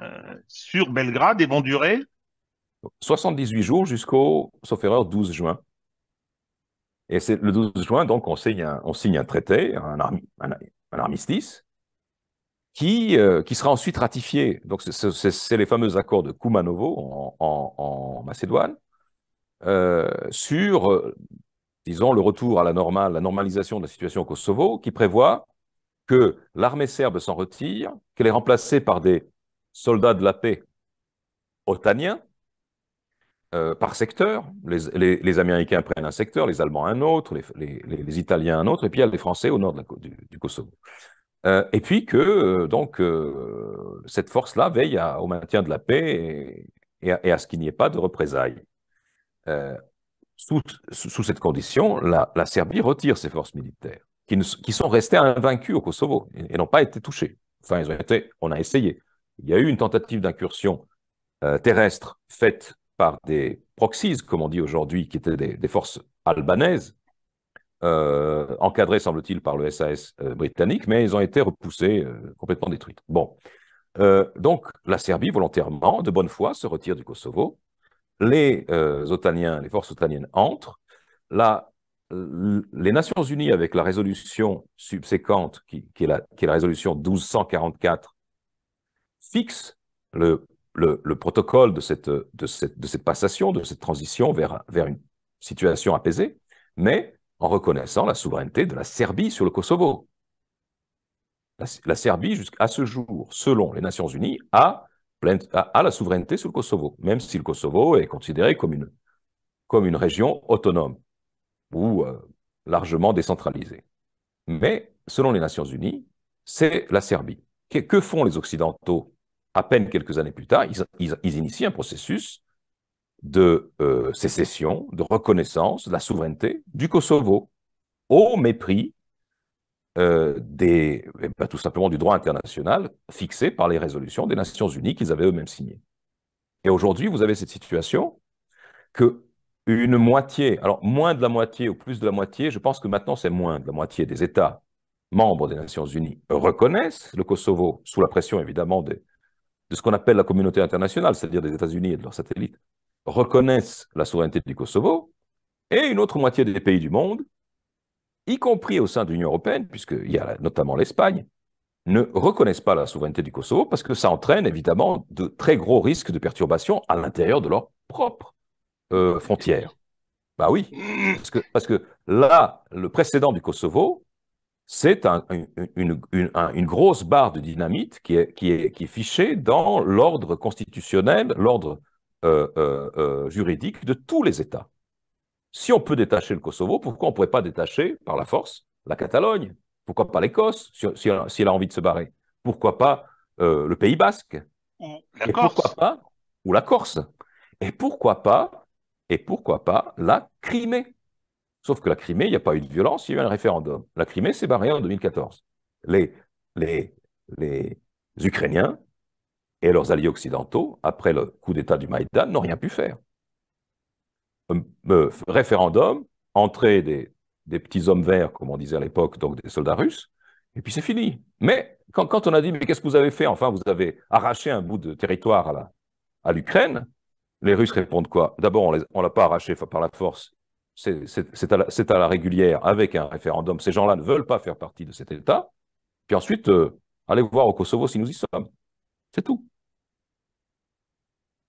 sur Belgrade et vont durer 78 jours jusqu'au, sauf erreur, 12 juin. Et c'est le 12 juin, donc, on signe un, traité, un armistice, euh, qui, sera ensuite ratifié. Donc, c'est les fameux accords de Kumanovo en, Macédoine euh, sur, euh, disons, le retour à la normale, la normalisation de la situation au Kosovo, qui prévoit que l'armée serbe s'en retire, qu'elle est remplacée par des soldats de la paix otaniens, par secteur. Les, Américains prennent un secteur, les Allemands un autre, les, Italiens un autre, et puis il y a les Français au nord du, du Kosovo. Euh, et puis que euh, donc euh, cette force-là veille au maintien de la paix et, à, ce qu'il n'y ait pas de représailles. Sous, cette condition, la, Serbie retire ses forces militaires, qui, sont restées invaincues au Kosovo et, n'ont pas été touchées. Enfin, on a essayé. Il y a eu une tentative d'incursion terrestre faite par des proxies, comme on dit aujourd'hui, qui étaient des forces albanaises, euh, encadrés, semble-t-il, par le SAS euh, britannique, mais ils ont été repoussés, euh, complètement détruits. Bon. donc, la Serbie, volontairement, de bonne foi, se retire du Kosovo. Les Otaniens, les forces otaniennes entrent. Là, les Nations Unies, avec la résolution subséquente, qui, est, la, qui est la résolution 1244, fixent le protocole de cette, de cette, passation, de cette transition vers, vers une situation apaisée, mais en reconnaissant la souveraineté de la Serbie sur le Kosovo. La, Serbie, jusqu'à ce jour, selon les Nations Unies, a, la souveraineté sur le Kosovo, même si le Kosovo est considéré comme une, comme une région autonome ou euh, largement décentralisée. Mais selon les Nations Unies, c'est la Serbie. Que, font les Occidentaux à peine quelques années plus tard ils initient un processus de euh, sécession, de reconnaissance de la souveraineté du Kosovo, au mépris euh, des, eh ben, tout simplement du droit international fixé par les résolutions des Nations Unies qu'ils avaient eux-mêmes signées. Et aujourd'hui, vous avez cette situation que une moitié, alors moins de la moitié ou plus de la moitié, je pense que maintenant c'est moins de la moitié des États membres des Nations Unies reconnaissent le Kosovo sous la pression évidemment de ce qu'on appelle la communauté internationale, c'est-à-dire des États-Unis et de leurs satellites reconnaissent la souveraineté du Kosovo, et une autre moitié des pays du monde, y compris au sein de l'Union européenne, puisqu'il y a notamment l'Espagne, ne reconnaissent pas la souveraineté du Kosovo parce que ça entraîne évidemment de très gros risques de perturbations à l'intérieur de leurs propres euh, frontières. Bah oui, parce que, parce que, là, le précédent du Kosovo, c'est une, grosse barre de dynamite qui est, qui est, qui est fichée dans l'ordre constitutionnel, l'ordre euh, euh, euh, juridique de tous les États. Si on peut détacher le Kosovo, pourquoi on ne pourrait pas détacher, par la force, la Catalogne Pourquoi pas l'Écosse, si, elle a envie de se barrer Pourquoi pas le Pays basque pourquoi pas Ou la Corse Et pourquoi pas Et pourquoi pas la Crimée Sauf que la Crimée, il n'y a pas eu de violence, il y a eu un référendum. La Crimée s'est barrée en 2014. Les, les, les Ukrainiens et leurs alliés occidentaux, après le coup d'État du Maïdan, n'ont rien pu faire. Euh, euh, référendum, entrée des, petits hommes verts, comme on disait à l'époque, donc des soldats russes, et puis c'est fini. Mais quand, on a dit, mais qu'est-ce que vous avez fait Enfin, vous avez arraché un bout de territoire à l'Ukraine, les Russes répondent quoi D'abord, on ne l'a pas arraché par la force, c'est à, la régulière avec un référendum. Ces gens-là ne veulent pas faire partie de cet État. Puis ensuite, euh, allez voir au Kosovo si nous y sommes. C'est tout.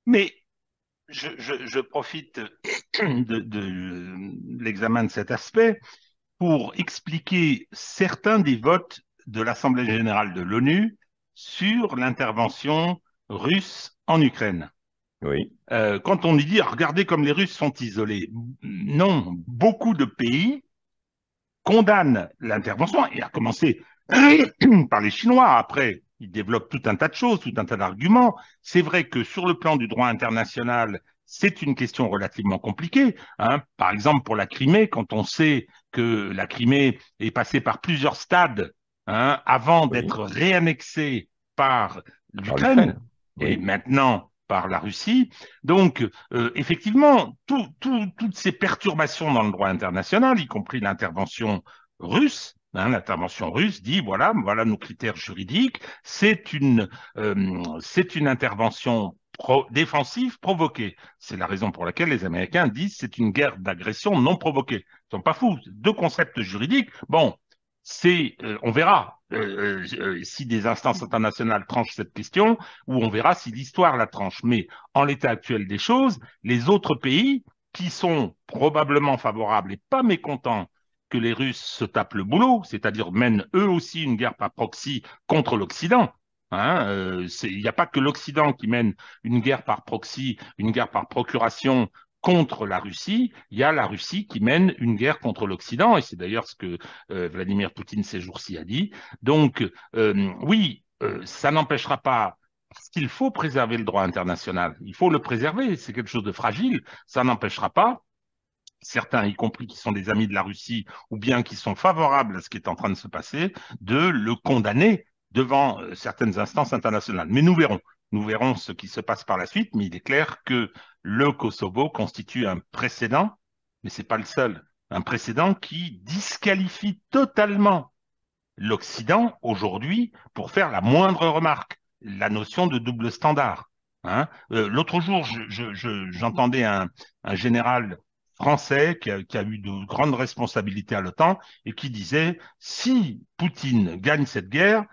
Mais je, profite de, l'examen de cet aspect pour expliquer certains des votes de l'Assemblée générale de l'ONU sur l'intervention russe en Ukraine. Oui. Euh, quand on dit ah, regardez comme les Russes sont isolés, non, beaucoup de pays condamnent l'intervention et à commencer par les Chinois après il développe tout un tas de choses, tout un tas d'arguments. C'est vrai que sur le plan du droit international, c'est une question relativement compliquée. Hein. Par exemple, pour la Crimée, quand on sait que la Crimée est passée par plusieurs stades hein, avant d'être réannexée par l'Ukraine et maintenant par la Russie. Donc, euh, effectivement, toutes ces perturbations dans le droit international, y compris l'intervention russe, Hein, l'intervention russe dit voilà, voilà nos critères juridiques. C'est une, euh, une intervention défensive provoquée. C'est la raison pour laquelle les Américains disent c'est une guerre d'agression non provoquée. Ils sont pas fous. Deux concepts juridiques. Bon, c'est, euh, on verra euh, si des instances internationales tranchent cette question, ou on verra si l'histoire la tranche. Mais en l'état actuel des choses, les autres pays qui sont probablement favorables et pas mécontents que les Russes se tapent le boulot, c'est-à-dire mènent eux aussi une guerre par proxy contre l'Occident. Hein, euh, il n'y a pas que l'Occident qui mène une guerre par proxy, une guerre par procuration contre la Russie, il y a la Russie qui mène une guerre contre l'Occident, et c'est d'ailleurs ce que euh, Vladimir Poutine ces jours-ci a dit. Donc euh, oui, ça n'empêchera pas parce qu'il faut préserver le droit international. Il faut le préserver, c'est quelque chose de fragile. Ça n'empêchera pas certains y compris qui sont des amis de la Russie ou bien qui sont favorables à ce qui est en train de se passer, de le condamner devant euh, certaines instances internationales. Mais nous verrons. Nous verrons ce qui se passe par la suite, mais il est clair que le Kosovo constitue un précédent, mais ce n'est pas le seul, un précédent qui disqualifie totalement l'Occident aujourd'hui pour faire la moindre remarque, la notion de double standard. Hein. Euh, l'autre jour, j'entendais un, général français qui a, eu de grandes responsabilités à l'OTAN et qui disait si Poutine gagne cette guerre,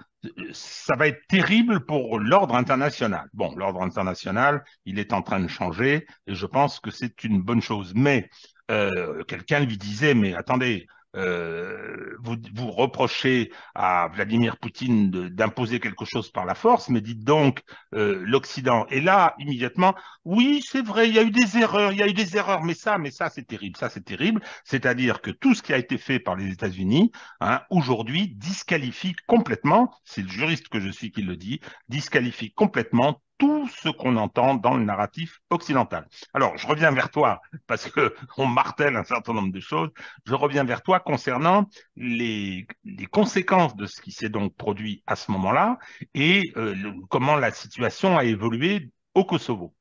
ça va être terrible pour l'ordre international. Bon, l'ordre international, il est en train de changer et je pense que c'est une bonne chose. Mais euh, quelqu'un lui disait mais attendez, euh, vous, vous reprochez à Vladimir Poutine d'imposer quelque chose par la force, mais dites donc euh, l'Occident. est là, immédiatement, oui, c'est vrai, il y a eu des erreurs, il y a eu des erreurs, mais ça, mais ça, c'est terrible, ça, c'est terrible. C'est-à-dire que tout ce qui a été fait par les États-Unis, hein, aujourd'hui, disqualifie complètement, c'est le juriste que je suis qui le dit, disqualifie complètement tout ce qu'on entend dans le narratif occidental. Alors, je reviens vers toi parce que on martèle un certain nombre de choses. Je reviens vers toi concernant les, conséquences de ce qui s'est donc produit à ce moment-là et euh, comment la situation a évolué au Kosovo.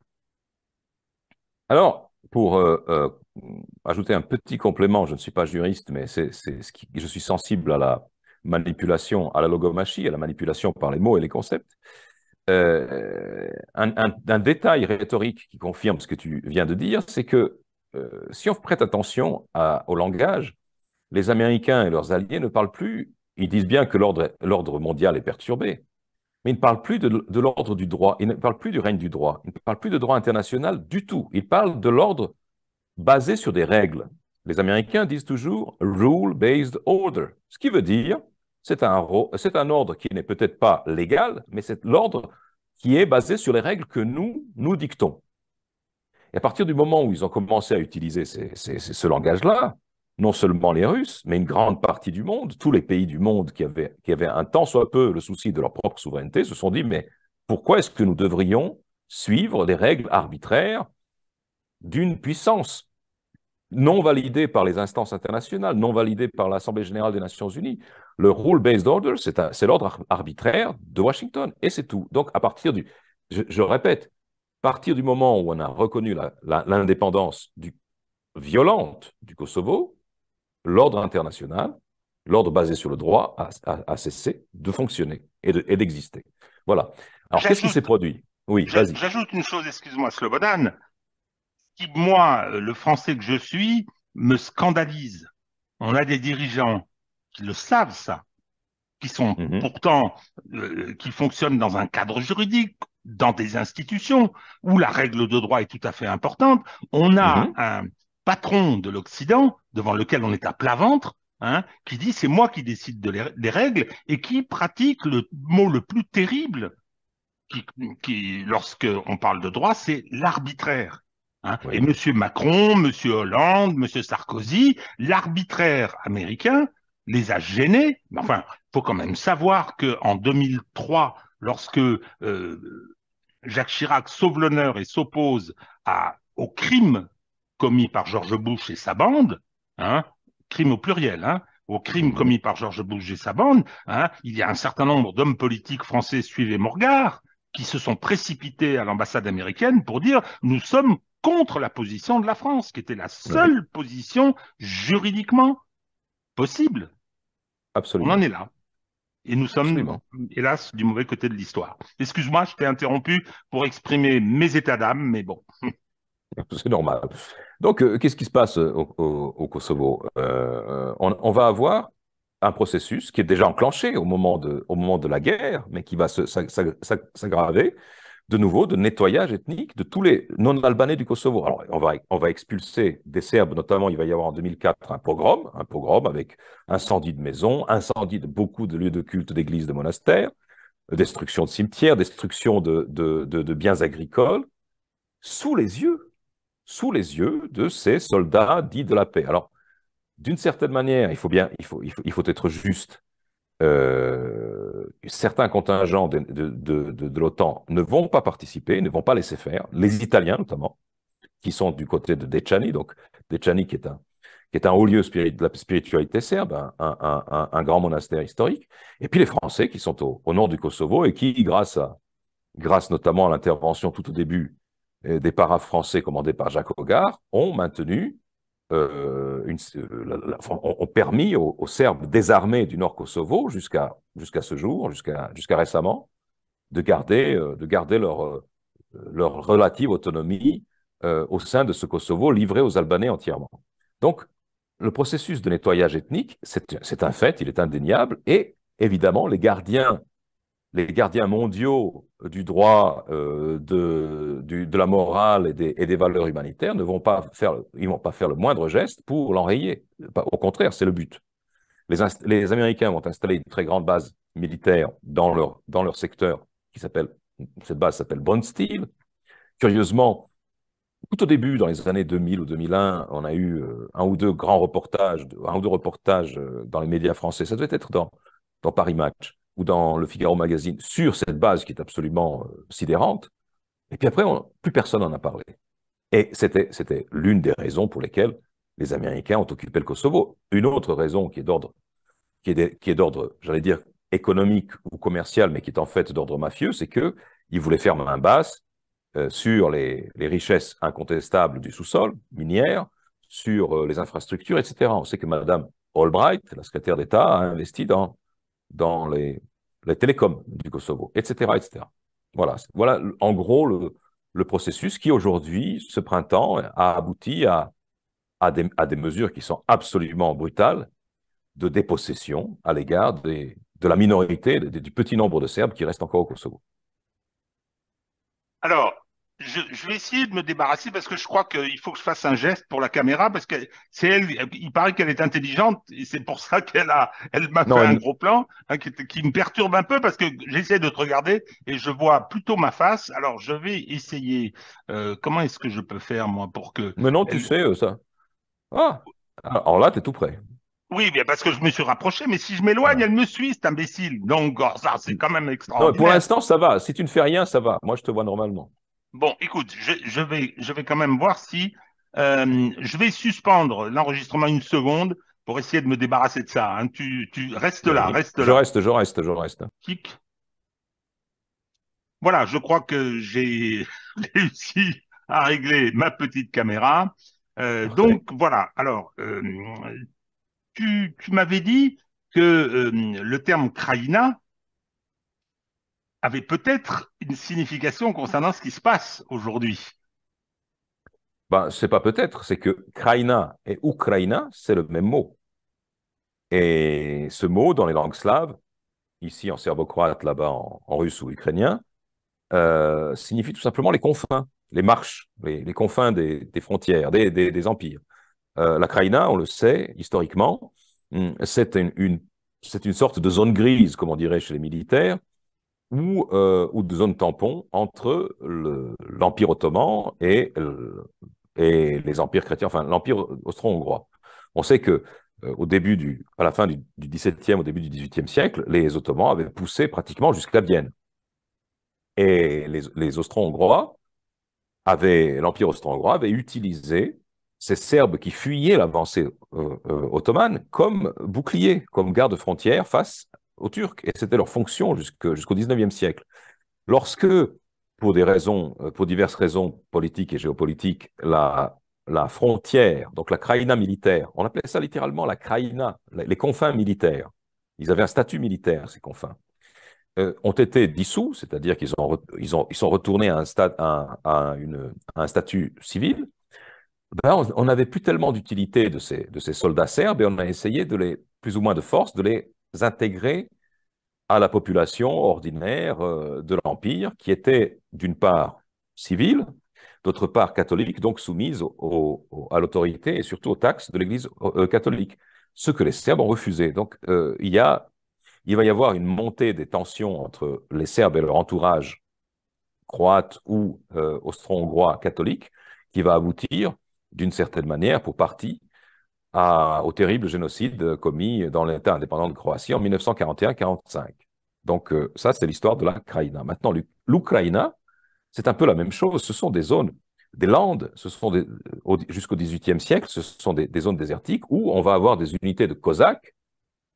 Alors, pour euh, euh, ajouter un petit complément, je ne suis pas juriste, mais c'est ce qui, je suis sensible à la manipulation, à la logomachie, à la manipulation par les mots et les concepts. Euh, un, détail rhétorique qui confirme ce que tu viens de dire, c'est que euh, si on prête attention au langage, les Américains et leurs alliés ne parlent plus, ils disent bien que l'ordre mondial est perturbé, mais ils ne parlent plus de, de l'ordre du droit, ils ne parlent plus du règne du droit, ils ne parlent plus de droit international du tout, ils parlent de l'ordre basé sur des règles. Les Américains disent toujours rule-based order, ce qui veut dire c'est un, ordre qui n'est peut-être pas légal, mais c'est l'ordre qui est basé sur les règles que nous, nous dictons. Et à partir du moment où ils ont commencé à utiliser ce langage-là, non seulement les Russes, mais une grande partie du monde, tous les pays du monde qui avaient, qui avaient un tant soit peu le souci de leur propre souveraineté, se sont dit, mais pourquoi est-ce que nous devrions suivre les règles arbitraires d'une puissance non validé par les instances internationales, non validé par l'Assemblée générale des Nations unies. Le rule-based order, c'est l'ordre arbitraire de Washington, et c'est tout. Donc, à partir du, je, répète, à partir du moment où on a reconnu l'indépendance violente du Kosovo, l'ordre international, l'ordre basé sur le droit, a, cessé de fonctionner et d'exister. voilà. Alors, qu'est-ce qui s'est produit Oui, vas-y. J'ajoute une chose, excuse-moi, Slobodan qui, moi, euh, le français que je suis, me scandalise. On a des dirigeants qui le savent, ça, qui sont mhm. pourtant, euh, euh, qui fonctionnent dans un cadre juridique, dans des institutions où la règle de droit est tout à fait importante. On a mhm. un patron de l'Occident devant lequel on est à plat ventre, hein, qui dit c'est moi qui décide des règles et qui pratique le mot le plus terrible qui, qui lorsque on parle de droit, c'est l'arbitraire. Hein. Et M. Macron, M. Hollande, M. Sarkozy, l'arbitraire américain les a gênés. Mais enfin, faut quand même savoir qu'en 2003, lorsque euh, Jacques Chirac sauve l'honneur et s'oppose au crime commis par George Bush et sa bande, hein, crime au pluriel, hein, au crime mmh. commis par George Bush et sa bande, hein, il y a un certain nombre d'hommes politiques français, suivis Morgard qui se sont précipités à l'ambassade américaine pour dire nous sommes contre la position de la France, qui était la seule position juridiquement possible. Absolument. On en est là. Et nous sommes, hélas, du mauvais côté de l'histoire. Excuse-moi, je t'ai interrompu pour exprimer mes états d'âme, mais bon. C'est normal. Donc, euh, qu'est-ce qui se passe euh, au, Kosovo euh, on, on, va avoir un processus qui est déjà enclenché au moment de, au moment de la guerre, mais qui va s'aggraver de nouveau, de nettoyage ethnique de tous les non-albanais du Kosovo. Alors, on va, expulser des Serbes, notamment, il va y avoir en 2004 un pogrom, un pogrom avec incendie de maisons, incendie de beaucoup de lieux de culte, d'églises, de monastères, destruction de cimetières, destruction de, de, biens agricoles, sous les yeux, sous les yeux de ces soldats dits de la paix. Alors, d'une certaine manière, il faut bien, il faut, il faut être juste. Euh, certains contingents de, l'OTAN ne vont pas participer, ne vont pas laisser faire, les Italiens notamment, qui sont du côté de Deciani, donc Deciani qui est un, qui est haut lieu spirit, de la spiritualité serbe, un, grand monastère historique, et puis les Français qui sont au, nord du Kosovo et qui, grâce, à, grâce notamment à l'intervention tout au début euh, des paras français commandés par Jacques Hogard, ont maintenu euh, une, euh, ont, permis aux, Serbes désarmés du Nord Kosovo jusqu'à jusqu'à ce jour, jusqu'à jusqu'à récemment, de garder, euh, de garder leur, leur relative autonomie au sein de ce Kosovo livré aux Albanais entièrement. Donc, le processus de nettoyage ethnique, c'est un fait, il est indéniable, et évidemment, les gardiens les gardiens mondiaux du droit euh, de, de, la morale et des, et des, valeurs humanitaires ne vont pas faire, ils vont pas faire le moindre geste pour l'enrayer. Au contraire, c'est le but. Les, Américains vont installer une très grande base militaire dans leur, dans leur secteur qui s'appelle, cette base s'appelle steel Curieusement, tout au début, dans les années 2000 ou 2001, on a eu euh, un ou deux grands reportages, un ou deux reportages euh, dans les médias français. Ça devait être dans, dans Paris Match ou dans le Figaro Magazine sur cette base qui est absolument euh, sidérante. Et puis après, plus personne n'en a parlé. Et c'était l'une des raisons pour lesquelles les Américains ont occupé le Kosovo. Une autre raison qui est d'ordre, qui est d'ordre, j'allais dire, économique ou commercial, mais qui est en fait d'ordre mafieux, c'est qu'ils voulaient faire main basse euh, sur les, richesses incontestables du sous-sol, minière, sur euh, les infrastructures, etc. On sait que Madame Albright, la secrétaire d'État, a investi dans dans les, télécoms du Kosovo, etc. etc. Voilà, voilà en gros le, processus qui aujourd'hui, ce printemps, a abouti à, des, mesures qui sont absolument brutales de dépossession à l'égard de la minorité, du petit nombre de Serbes qui restent encore au Kosovo. Alors, je, vais essayer de me débarrasser parce que je crois qu'il faut que je fasse un geste pour la caméra parce que c'est elle, il paraît qu'elle est intelligente et c'est pour ça qu'elle a, elle m'a fait un gros plan hein, qui, me perturbe un peu parce que j'essaie de te regarder et je vois plutôt ma face. Alors je vais essayer. Euh, comment est-ce que je peux faire moi pour que. Mais non, tu sais euh, ça. Ah, alors là, tu es tout prêt. Oui, bien parce que je me suis rapproché, mais si je m'éloigne, ah. elle me suit, cet imbécile. Donc, oh, ça, c'est quand même extraordinaire. pour l'instant, ça va. Si tu ne fais rien, ça va. Moi, je te vois normalement. Bon, écoute, je, vais, je vais quand même voir si euh, je vais suspendre l'enregistrement une seconde pour essayer de me débarrasser de ça. Hein. Tu, restes là, reste là. Je reste, je reste, je reste. Voilà, je crois que j'ai réussi à régler ma petite caméra. Euh, donc voilà, alors, euh, tu, tu m'avais dit que le terme kraina avait peut-être une signification concernant ce qui se passe aujourd'hui. Ben, c'est pas peut-être, c'est que Kraina et Ukraina, c'est le même mot. Et ce mot, dans les langues slaves, ici en serbo-croate, là-bas en, russe ou ukrainien, euh, signifie tout simplement les confins, les marches, les, confins des, frontières, des, empires. Euh, la Kraina, on le sait historiquement, hmm, c'est une, une sorte de zone grise, comme on dirait chez les militaires, ou, euh, ou de zone tampon entre l'Empire ottoman et, euh, et, les empires chrétiens, enfin l'Empire austro-hongrois. On sait que euh, au début du, à la fin du, XVIIe, au début du XVIIIe siècle, les Ottomans avaient poussé pratiquement jusqu'à Vienne. Et les, Austro-Hongrois avaient, l'Empire austro-hongrois avait utilisé ces Serbes qui fuyaient l'avancée ottomane comme bouclier, comme garde-frontière face aux Turcs, et c'était leur fonction jusqu'au XIXe siècle. Lorsque, pour des raisons, euh, pour diverses raisons politiques et géopolitiques, la, frontière, donc la kraïna militaire, on appelait ça littéralement la kraïna, les confins militaires, ils avaient un statut militaire, ces confins, euh, ont été dissous, c'est-à-dire qu'ils ont, ils ont, ils sont retournés à un, statut civil, ben, on n'avait plus tellement d'utilité de ces, de ces soldats serbes et on a essayé de les, plus ou moins de force, de les intégrés à la population ordinaire euh, de l'Empire, qui était d'une part civile, d'autre part catholique, donc soumise à l'autorité et surtout aux taxes de l'Église euh, euh, catholique, ce que les Serbes ont refusé. Donc il, y a, il va y avoir une montée des tensions entre les Serbes et leur entourage croate ou austro-hongrois catholique, qui va aboutir, d'une certaine manière, pour partie, au terrible génocide commis dans l'État indépendant de Croatie en 1941-45. Donc euh, ça, c'est l'histoire de l'Ukraine. Maintenant, l'Ukraine, c'est un peu la même chose. Ce sont des zones, des landes, ce sont euh, jusqu'au XVIIIe siècle, ce sont des, zones désertiques où on va avoir des unités de cosaques,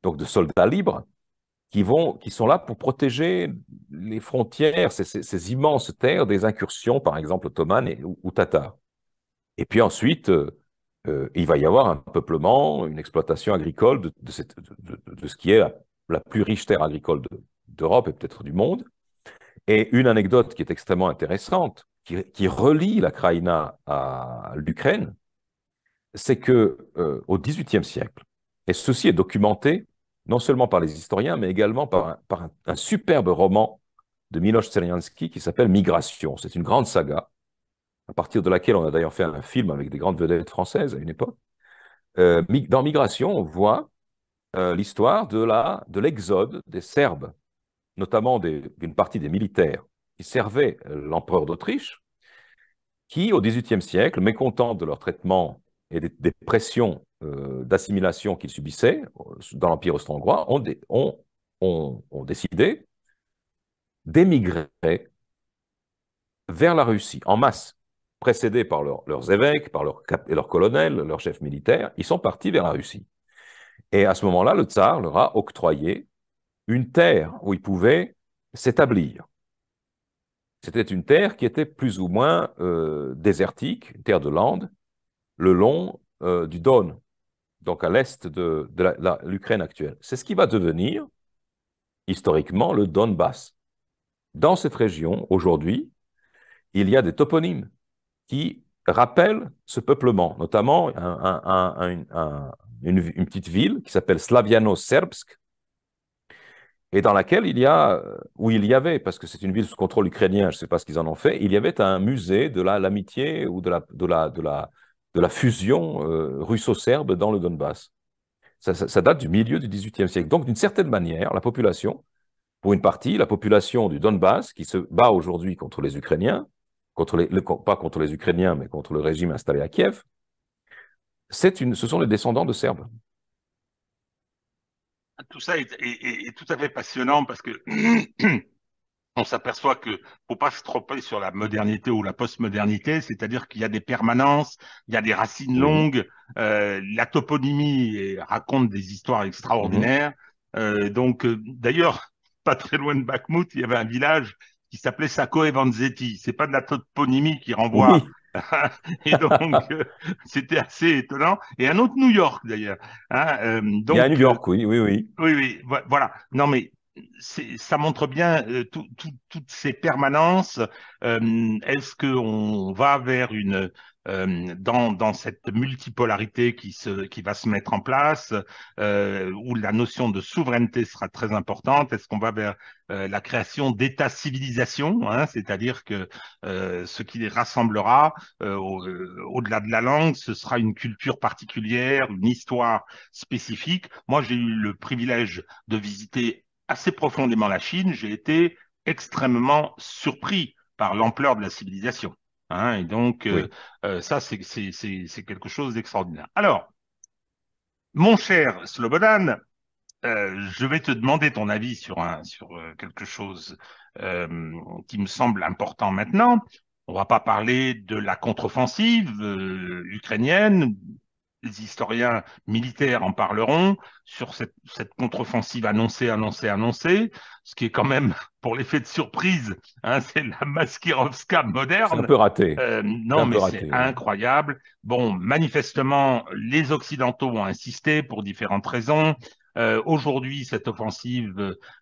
donc de soldats libres, qui, vont, qui sont là pour protéger les frontières, ces, immenses terres des incursions, par exemple ottomanes et, ou, tatars. Et puis ensuite, euh, euh, il va y avoir un peuplement, une exploitation agricole de, ce qui est la, plus riche terre agricole d'Europe et peut-être du monde. Et une anecdote qui est extrêmement intéressante, qui, relie la Kraïna à l'Ukraine, c'est que euh, XVIIIe siècle, et ceci est documenté non seulement par les historiens, mais également par un, superbe roman de Miloš Cerjansky qui s'appelle Migration. C'est une grande saga à partir de laquelle on a d'ailleurs fait un film avec des grandes vedettes françaises à une époque. Euh, dans Migration, on voit euh, l'histoire de l'exode de des Serbes, notamment d'une partie des militaires qui servaient euh, l'empereur d'Autriche, qui, au XVIIIe siècle, mécontents de leur traitement et des, pressions d'assimilation qu'ils subissaient dans l'Empire austro-hongrois, ont décidé d'émigrer vers la Russie en masse précédés par leurs évêques, par leurs colonels, leurs chefs militaires, ils sont partis vers la Russie. Et à ce moment-là, le tsar leur a octroyé une terre où ils pouvaient s'établir. C'était une terre qui était plus ou moins euh, désertique, terre de lande, le long euh, du Don, donc à l'est de, de l'Ukraine actuelle. C'est ce qui va devenir, historiquement, le Donbass. Dans cette région, aujourd'hui, il y a des toponymes qui rappelle ce peuplement, notamment une, petite ville qui s'appelle Slaviano-Serbsk, et dans laquelle il y a, euh, où il y avait, parce que c'est une ville sous contrôle ukrainien, je ne sais pas ce qu'ils en ont fait, il y avait un musée de l'amitié ou de la, de la, de la, de la fusion euh, russo-serbe dans le Donbass. Ça, ça, date du milieu du XVIIIe siècle. Donc, d'une certaine manière, la population, pour une partie, la population du Donbass, qui se bat aujourd'hui contre les Ukrainiens, contre pas contre les Ukrainiens, mais contre le régime installé à Kiev, une, ce sont les descendants de Serbes. Tout ça est, tout à fait passionnant parce que on s'aperçoit que faut pas se tromper sur la modernité ou la postmodernité, c'est-à-dire qu'il y a des permanences, il y a des racines longues, euh, la toponymie raconte des histoires mhm. extraordinaires. Euh, donc, euh, d'ailleurs, pas très loin de Bakhmut, il y avait un village qui s'appelait Sacco et Vanzetti. C'est pas de la toponymie qui renvoie. et donc, euh, c'était assez étonnant. Et un autre New York, d'ailleurs. Hein, donc, euh, Il y a New York, oui, oui, oui. Oui, oui, voilà. Non, mais ça montre bien euh, toutes ces permanences. Euh, est-ce qu'on va vers une euh, dans, cette multipolarité qui, se, qui va se mettre en place, où la notion de souveraineté sera très importante Est-ce qu'on va vers la création détats civilisation hein? c'est-à-dire que ce qui les rassemblera, au-delà de la langue, ce sera une culture particulière, une histoire spécifique. Moi, j'ai eu le privilège de visiter assez profondément la Chine, j'ai été extrêmement surpris par l'ampleur de la civilisation. Hein, et donc, euh, euh, ça, c'est quelque chose d'extraordinaire. Alors, mon cher Slobodan, euh, je vais te demander ton avis sur, quelque chose qui me semble important maintenant. On ne va pas parler de la contre-offensive ukrainienne, les historiens militaires en parleront, sur cette, contre-offensive annoncée, annoncée, annoncée, ce qui est quand même, pour l'effet de surprise, hein, c'est la Maskirovska moderne. C'est peut rater. Euh, non, mais c'est incroyable. Bon, manifestement, les Occidentaux ont insisté pour différentes raisons. Euh, aujourd'hui, cette offensive,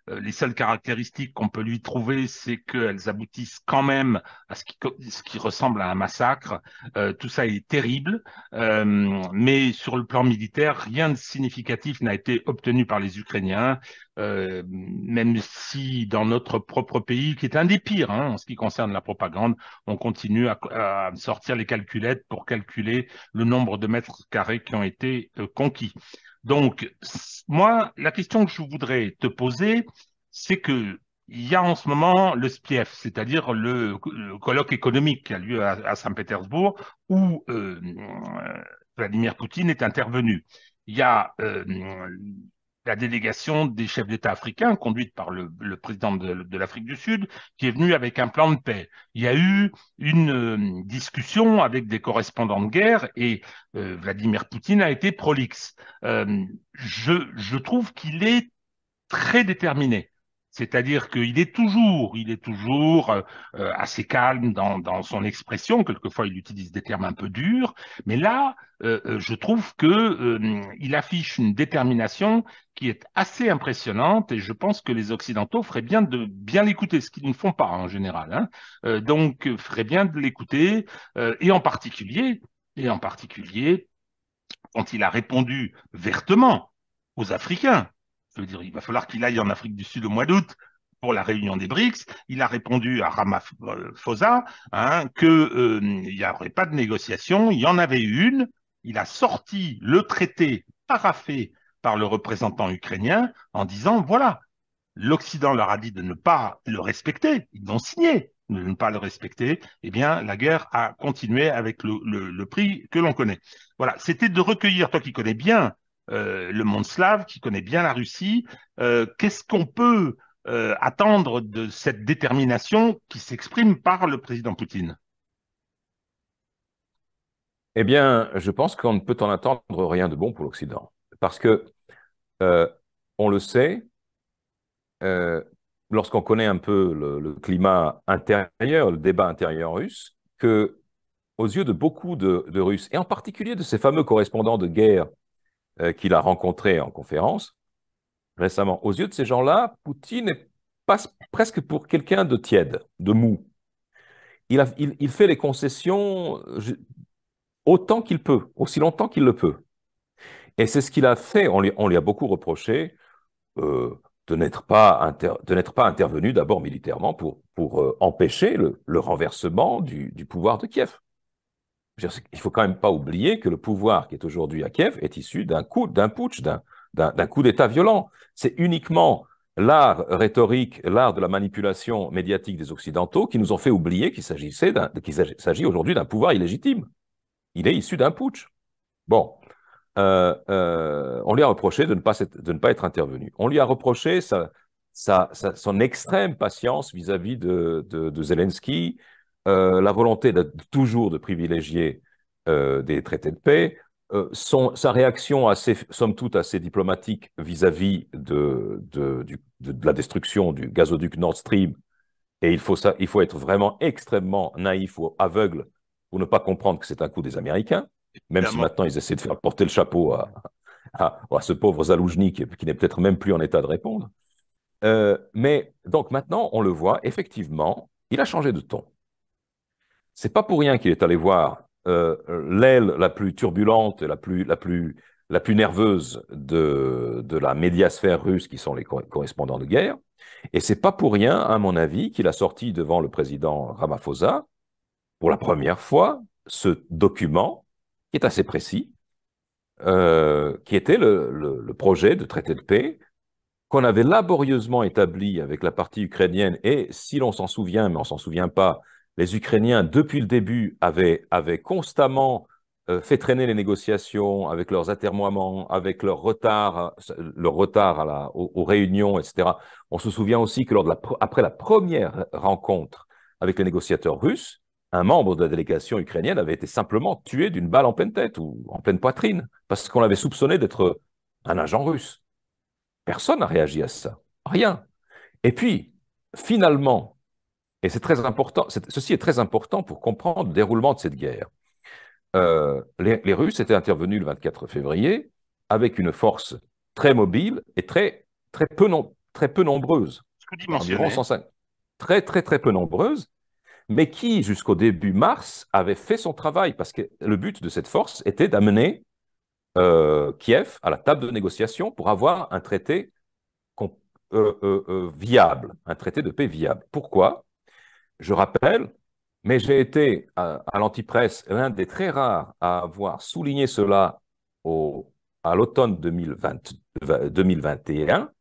euh, les seules caractéristiques qu'on peut lui trouver, c'est qu'elles aboutissent quand même à ce qui, ce qui ressemble à un massacre. Euh, tout ça est terrible, mais sur le plan militaire, rien de significatif n'a été obtenu par les Ukrainiens, même si dans notre propre pays, qui est un des pires hein, en ce qui concerne la propagande, on continue à, à, sortir les calculettes pour calculer le nombre de mètres carrés qui ont été conquis. Donc, moi, la question que je voudrais te poser, c'est que il y a en ce moment le SPIEF, c'est-à-dire le, colloque économique qui a lieu à, Saint-Pétersbourg, où euh, Vladimir Poutine est intervenu. Il y a euh, la délégation des chefs d'État africains, conduite par le, président de, l'Afrique du Sud, qui est venue avec un plan de paix. Il y a eu une euh, discussion avec des correspondants de guerre et euh, Vladimir Poutine a été prolixe. Euh, je, trouve qu'il est très déterminé. C'est-à-dire qu'il est toujours, il est toujours euh, euh, assez calme dans, son expression. Quelquefois, il utilise des termes un peu durs, mais là, euh, je trouve que il affiche une détermination qui est assez impressionnante, et je pense que les Occidentaux feraient bien de bien l'écouter, ce qu'ils ne font pas en général. Hein. donc, feraient bien de l'écouter, et en particulier, et en particulier quand il a répondu vertement aux Africains il va falloir qu'il aille en Afrique du Sud au mois d'août pour la réunion des BRICS. Il a répondu à Ramaphosa hein, qu'il euh, n'y aurait pas de négociation. Il y en avait une. Il a sorti le traité paraffé par le représentant ukrainien en disant, voilà, l'Occident leur a dit de ne pas le respecter. Ils l'ont signé de ne pas le respecter, eh bien, la guerre a continué avec le, le prix que l'on connaît. Voilà, c'était de recueillir, toi qui connais bien euh, le monde slave, qui connaît bien la Russie. Euh, qu'est-ce qu'on peut euh, attendre de cette détermination qui s'exprime par le président Poutine Eh bien, je pense qu'on ne peut en attendre rien de bon pour l'Occident. Parce que, on le sait, lorsqu'on connaît un peu le, climat intérieur, le débat intérieur russe, que aux yeux de beaucoup de, de, Russes, et en particulier de ces fameux correspondants de guerre euh, qu'il a rencontré en conférence récemment. Aux yeux de ces gens-là, Poutine passe presque pour quelqu'un de tiède, de mou. Il, fait les concessions euh, autant qu'il peut, aussi longtemps qu'il le peut. Et c'est ce qu'il a fait. On lui, a beaucoup reproché euh, de n'être pas, intervenu d'abord militairement pour, empêcher le, renversement du pouvoir de Kiev. Il ne faut quand même pas oublier que le pouvoir qui est aujourd'hui à Kiev est issu d'un coup, d'un putsch, d'un coup d'État violent. C'est uniquement l'art rhétorique, l'art de la manipulation médiatique des Occidentaux qui nous ont fait oublier qu'il s'agissait qu'il s'agit aujourd'hui d'un pouvoir illégitime. Il est issu d'un putsch. Bon, euh, euh, on lui a reproché de ne, pas de ne pas être intervenu. On lui a reproché son extrême patience vis-à-vis de, de, Zelensky, euh, la volonté toujours de privilégier euh, des traités de paix, euh, sa réaction assez, somme toute assez diplomatique vis-à-vis de, de, la destruction du gazoduc Nord Stream, et il faut, ça, il faut être vraiment extrêmement naïf ou aveugle pour ne pas comprendre que c'est un coup des Américains, même si maintenant ils essaient de faire porter le chapeau à, ce pauvre Zaloujny qui, n'est peut-être même plus en état de répondre. mais donc maintenant, on le voit, effectivement, il a changé de ton. C'est pas pour rien qu'il est allé voir euh, l'aile la plus turbulente, la plus, la plus, la plus nerveuse de, la médiasphère russe, qui sont les correspondants de guerre. Et c'est pas pour rien, à mon avis, qu'il a sorti devant le président Ramaphosa, pour la première fois, ce document, qui est assez précis, euh, qui était le, projet de traité de paix qu'on avait laborieusement établi avec la partie ukrainienne, et si l'on s'en souvient, mais on s'en souvient pas, les Ukrainiens, depuis le début, avaient, constamment euh, fait traîner les négociations avec leurs atermoiements, avec leur retard, euh, retard aux, réunions, etc. On se souvient aussi que lors de la, après la première rencontre avec les négociateurs russes, un membre de la délégation ukrainienne avait été simplement tué d'une balle en pleine tête ou en pleine poitrine, parce qu'on l'avait soupçonné d'être un agent russe. Personne n'a réagi à ça. Rien. Et puis, finalement, et très important, ceci est très important pour comprendre le déroulement de cette guerre. Euh, les, Russes étaient intervenus le 24 février avec une force très mobile et très, très, peu, très peu nombreuse. Environ hein. Très, très, très peu nombreuse, mais qui, jusqu'au début mars, avait fait son travail, parce que le but de cette force était d'amener euh, Kiev à la table de négociation pour avoir un traité euh, viable, un traité de paix viable. Pourquoi je rappelle, mais j'ai été à, l'antipresse l'un des très rares à avoir souligné cela à l'automne 2021.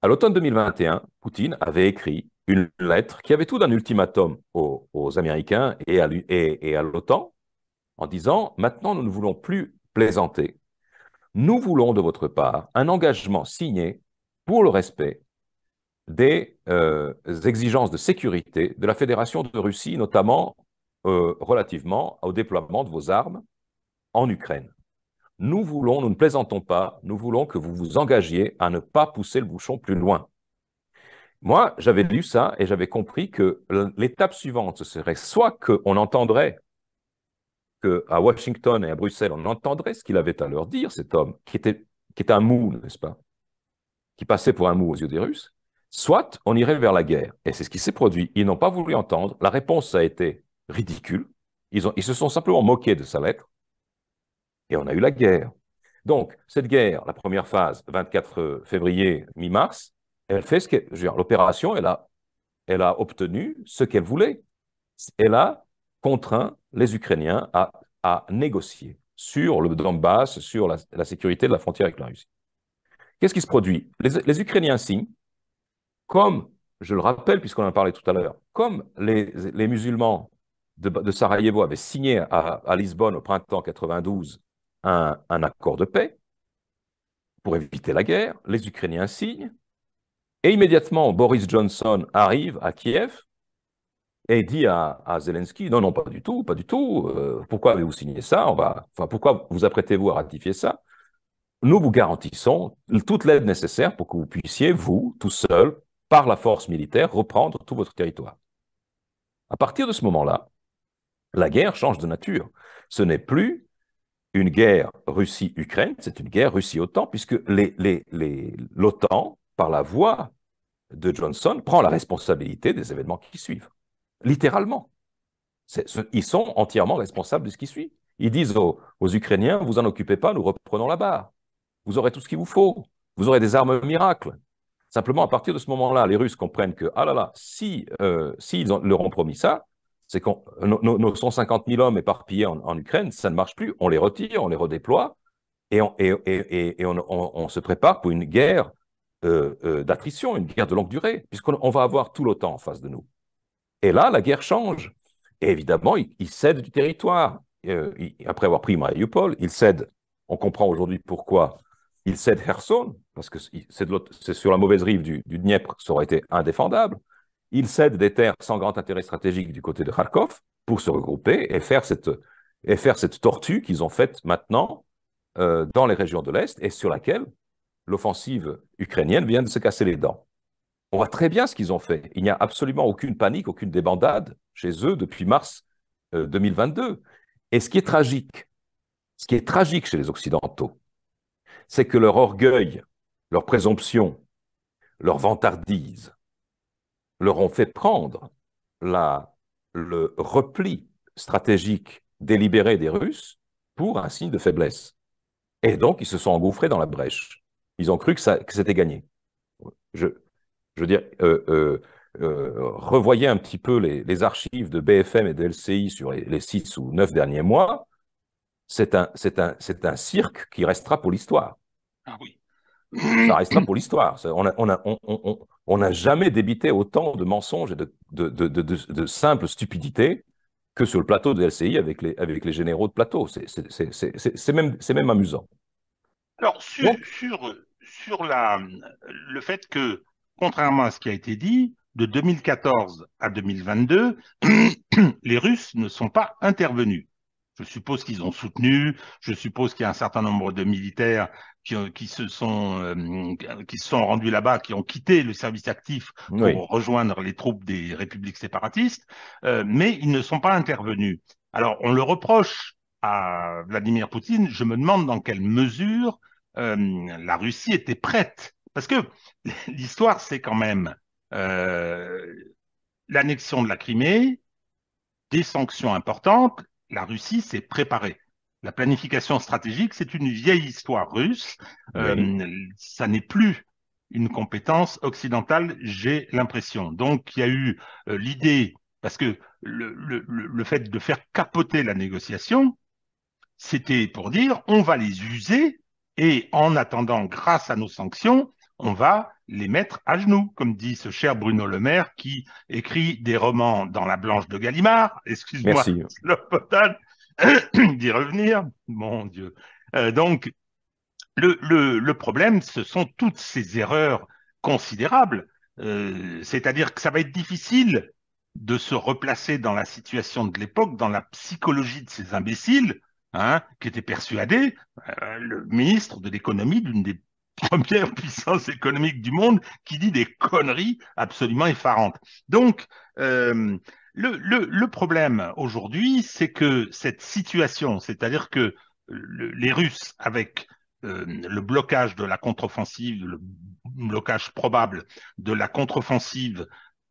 À l'automne 2021, Poutine avait écrit une lettre qui avait tout d'un ultimatum aux, Américains et à, et à l'OTAN en disant Maintenant, nous ne voulons plus plaisanter. Nous voulons de votre part un engagement signé pour le respect des euh, exigences de sécurité de la Fédération de Russie, notamment euh, relativement au déploiement de vos armes en Ukraine. Nous voulons, nous ne plaisantons pas, nous voulons que vous vous engagiez à ne pas pousser le bouchon plus loin. Moi, j'avais lu ça et j'avais compris que l'étape suivante serait soit qu'on entendrait qu'à Washington et à Bruxelles, on entendrait ce qu'il avait à leur dire, cet homme, qui était, qui était un mou, n'est-ce pas Qui passait pour un mou aux yeux des Russes. Soit on irait vers la guerre. Et c'est ce qui s'est produit. Ils n'ont pas voulu entendre. La réponse a été ridicule. Ils, se sont simplement moqués de sa lettre. Et on a eu la guerre. Donc, cette guerre, la première phase, 24 février, mi-mars, elle fait ce L'opération, elle a, elle a obtenu ce qu'elle voulait. Elle a contraint les Ukrainiens à, négocier sur le Donbass, sur la, sécurité de la frontière avec la Russie. Qu'est-ce qui se produit les, les Ukrainiens signent comme, je le rappelle puisqu'on en a parlé tout à l'heure, comme les, musulmans de, Sarajevo avaient signé à, Lisbonne au printemps 92 un, accord de paix pour éviter la guerre, les Ukrainiens signent, et immédiatement Boris Johnson arrive à Kiev et dit à, Zelensky non, non, pas du tout, pas du tout. Euh, pourquoi avez-vous signé ça On va, enfin, pourquoi vous apprêtez-vous à ratifier ça Nous vous garantissons toute l'aide nécessaire pour que vous puissiez, vous, tout seul, par la force militaire, reprendre tout votre territoire. À partir de ce moment-là, la guerre change de nature. Ce n'est plus une guerre Russie-Ukraine, c'est une guerre Russie-OTAN, puisque l'OTAN, par la voix de Johnson, prend la responsabilité des événements qui suivent. Littéralement. ils sont entièrement responsables de ce qui suit. Ils disent aux, Ukrainiens, vous en occupez pas, nous reprenons la barre. Vous aurez tout ce qu'il vous faut. Vous aurez des armes miracles. Simplement, à partir de ce moment-là, les Russes comprennent que, ah là là, si, euh, s'ils leur ont promis ça, c'est que nos, 150 000 hommes éparpillés en, Ukraine, ça ne marche plus. On les retire, on les redéploie et on, se prépare pour une guerre euh, euh, d'attrition, une guerre de longue durée, puisqu'on va avoir tout l'OTAN en face de nous. Et là, la guerre change. Et évidemment, ils cèdent du territoire. après avoir pris Mariupol, ils cèdent, on comprend aujourd'hui pourquoi, ils cèdent Kherson, parce que c'est sur la mauvaise rive du, du Dniepr, ça aurait été indéfendable. ils cèdent des terres sans grand intérêt stratégique du côté de Kharkov pour se regrouper et faire cette, et faire cette tortue qu'ils ont faite maintenant euh, dans les régions de l'Est et sur laquelle l'offensive ukrainienne vient de se casser les dents. On voit très bien ce qu'ils ont fait. Il n'y a absolument aucune panique, aucune débandade chez eux depuis mars 2022. Euh, et ce qui est tragique, ce qui est tragique chez les Occidentaux, c'est que leur orgueil leur présomption, leur vantardise leur ont fait prendre la, le repli stratégique délibéré des Russes pour un signe de faiblesse. Et donc, ils se sont engouffrés dans la brèche. Ils ont cru que, c'était gagné. Je, je veux dire, euh, euh, euh, revoyez un petit peu les, archives de BFM et de LCI sur les, six ou neuf derniers mois. C'est un, un, c'est un cirque qui restera pour l'histoire. Ah oui ça là pour l'histoire. On n'a jamais débité autant de mensonges et de, simples stupidités que sur le plateau de LCI avec les, avec les généraux de plateau. C'est même, amusant. Alors, sur, le fait que, contrairement à ce qui a été dit, de 2014 à 2022, les Russes ne sont pas intervenus. Je suppose qu'ils ont soutenu, je suppose qu'il y a un certain nombre de militaires qui, euh, se, sont, euh, qui se sont rendus là-bas, qui ont quitté le service actif pour rejoindre les troupes des républiques séparatistes, euh, mais ils ne sont pas intervenus. Alors on le reproche à Vladimir Poutine, je me demande dans quelle mesure la Russie était prête. Parce que l'histoire, c'est quand même l'annexion de la Crimée, des sanctions importantes la Russie s'est préparée. La planification stratégique, c'est une vieille histoire russe. Euh, ça n'est plus une compétence occidentale, j'ai l'impression. Donc, il y a eu euh, l'idée, parce que le, fait de faire capoter la négociation, c'était pour dire on va les user et en attendant, grâce à nos sanctions, on va les mettre à genoux, comme dit ce cher Bruno Le Maire qui écrit des romans dans la Blanche de Gallimard. Excuse-moi, d'y revenir. Mon Dieu. Euh, donc, le, problème, ce sont toutes ces erreurs considérables. Euh, c'est-à-dire que ça va être difficile de se replacer dans la situation de l'époque, dans la psychologie de ces imbéciles, hein, qui étaient persuadés, euh, le ministre de l'économie d'une des première puissance économique du monde qui dit des conneries absolument effarantes. Donc, euh, le, problème aujourd'hui, c'est que cette situation, c'est-à-dire que les Russes, avec euh, le blocage de la contre-offensive, le blocage probable de la contre-offensive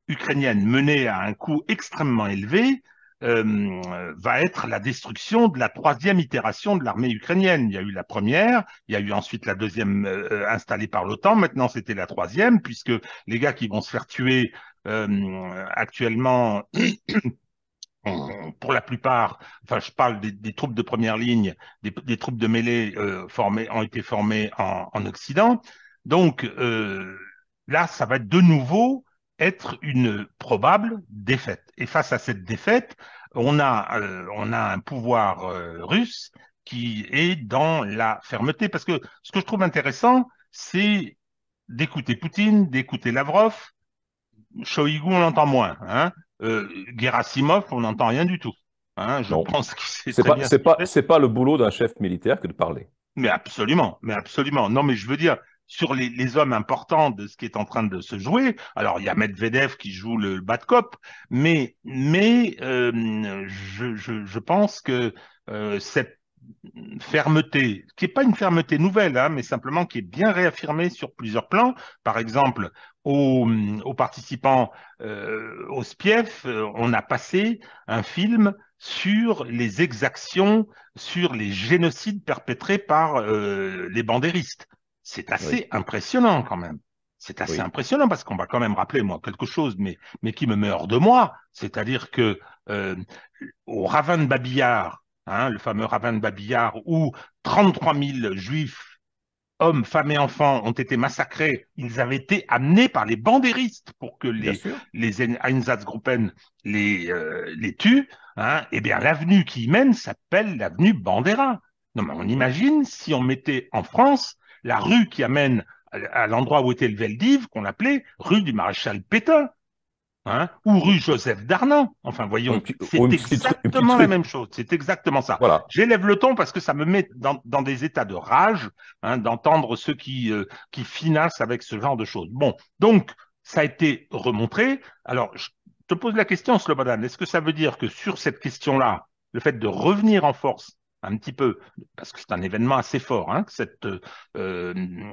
ukrainienne menée à un coût extrêmement élevé, euh, va être la destruction de la troisième itération de l'armée ukrainienne. Il y a eu la première, il y a eu ensuite la deuxième euh, euh, installée par l'OTAN, maintenant c'était la troisième, puisque les gars qui vont se faire tuer actuellement... pour la plupart, enfin je parle des, troupes de première ligne, des, troupes de mêlée formées, ont été formées en Occident. Donc là, ça va être de nouveau être une probable défaite. Et face à cette défaite, on a, euh, on a un pouvoir euh, russe qui est dans la fermeté. Parce que ce que je trouve intéressant, c'est d'écouter Poutine, d'écouter Lavrov. Shoigu, on l'entend moins. Hein. Euh, Gerasimov, on n'entend rien du tout. Hein. je non. pense que c'est pas, bien... pas le boulot d'un chef militaire que de parler. Mais absolument, mais absolument. Non, mais je veux dire, sur les, hommes importants de ce qui est en train de se jouer. Alors il y a Medvedev qui joue le, bad cop, mais euh, je, pense que euh, cette fermeté, qui n'est pas une fermeté nouvelle, hein, mais simplement qui est bien réaffirmée sur plusieurs plans. Par exemple, aux, participants euh, au SPIEF, on a passé un film sur les exactions, sur les génocides perpétrés par les bandéristes. C'est assez impressionnant quand même. C'est assez impressionnant parce qu'on va quand même rappeler moi quelque chose, mais mais qui me meurt de moi, c'est-à-dire que euh, au ravin de Babillard, hein, le fameux ravin de Babillard, où 33 000 juifs, hommes, femmes et enfants ont été massacrés, ils avaient été amenés par les bandéristes pour que les les Einsatzgruppen les euh, les tuent. Hein. eh bien, l'avenue qui y mène s'appelle l'avenue Bandera. Non, mais on imagine si on mettait en France la rue qui amène à l'endroit où était le Veldiv, qu'on appelait rue du maréchal Pétain, hein, ou rue Joseph Darnan. Enfin, voyons, c'est exactement la même chose. C'est exactement ça. J'élève le ton parce que ça me met dans, des états de rage hein, d'entendre ceux qui, euh, qui finassent avec ce genre de choses. Bon, donc, ça a été remontré. Alors, je te pose la question, Slobodan. Est-ce que ça veut dire que sur cette question-là, le fait de revenir en force un petit peu, parce que c'est un événement assez fort, hein, cette euh,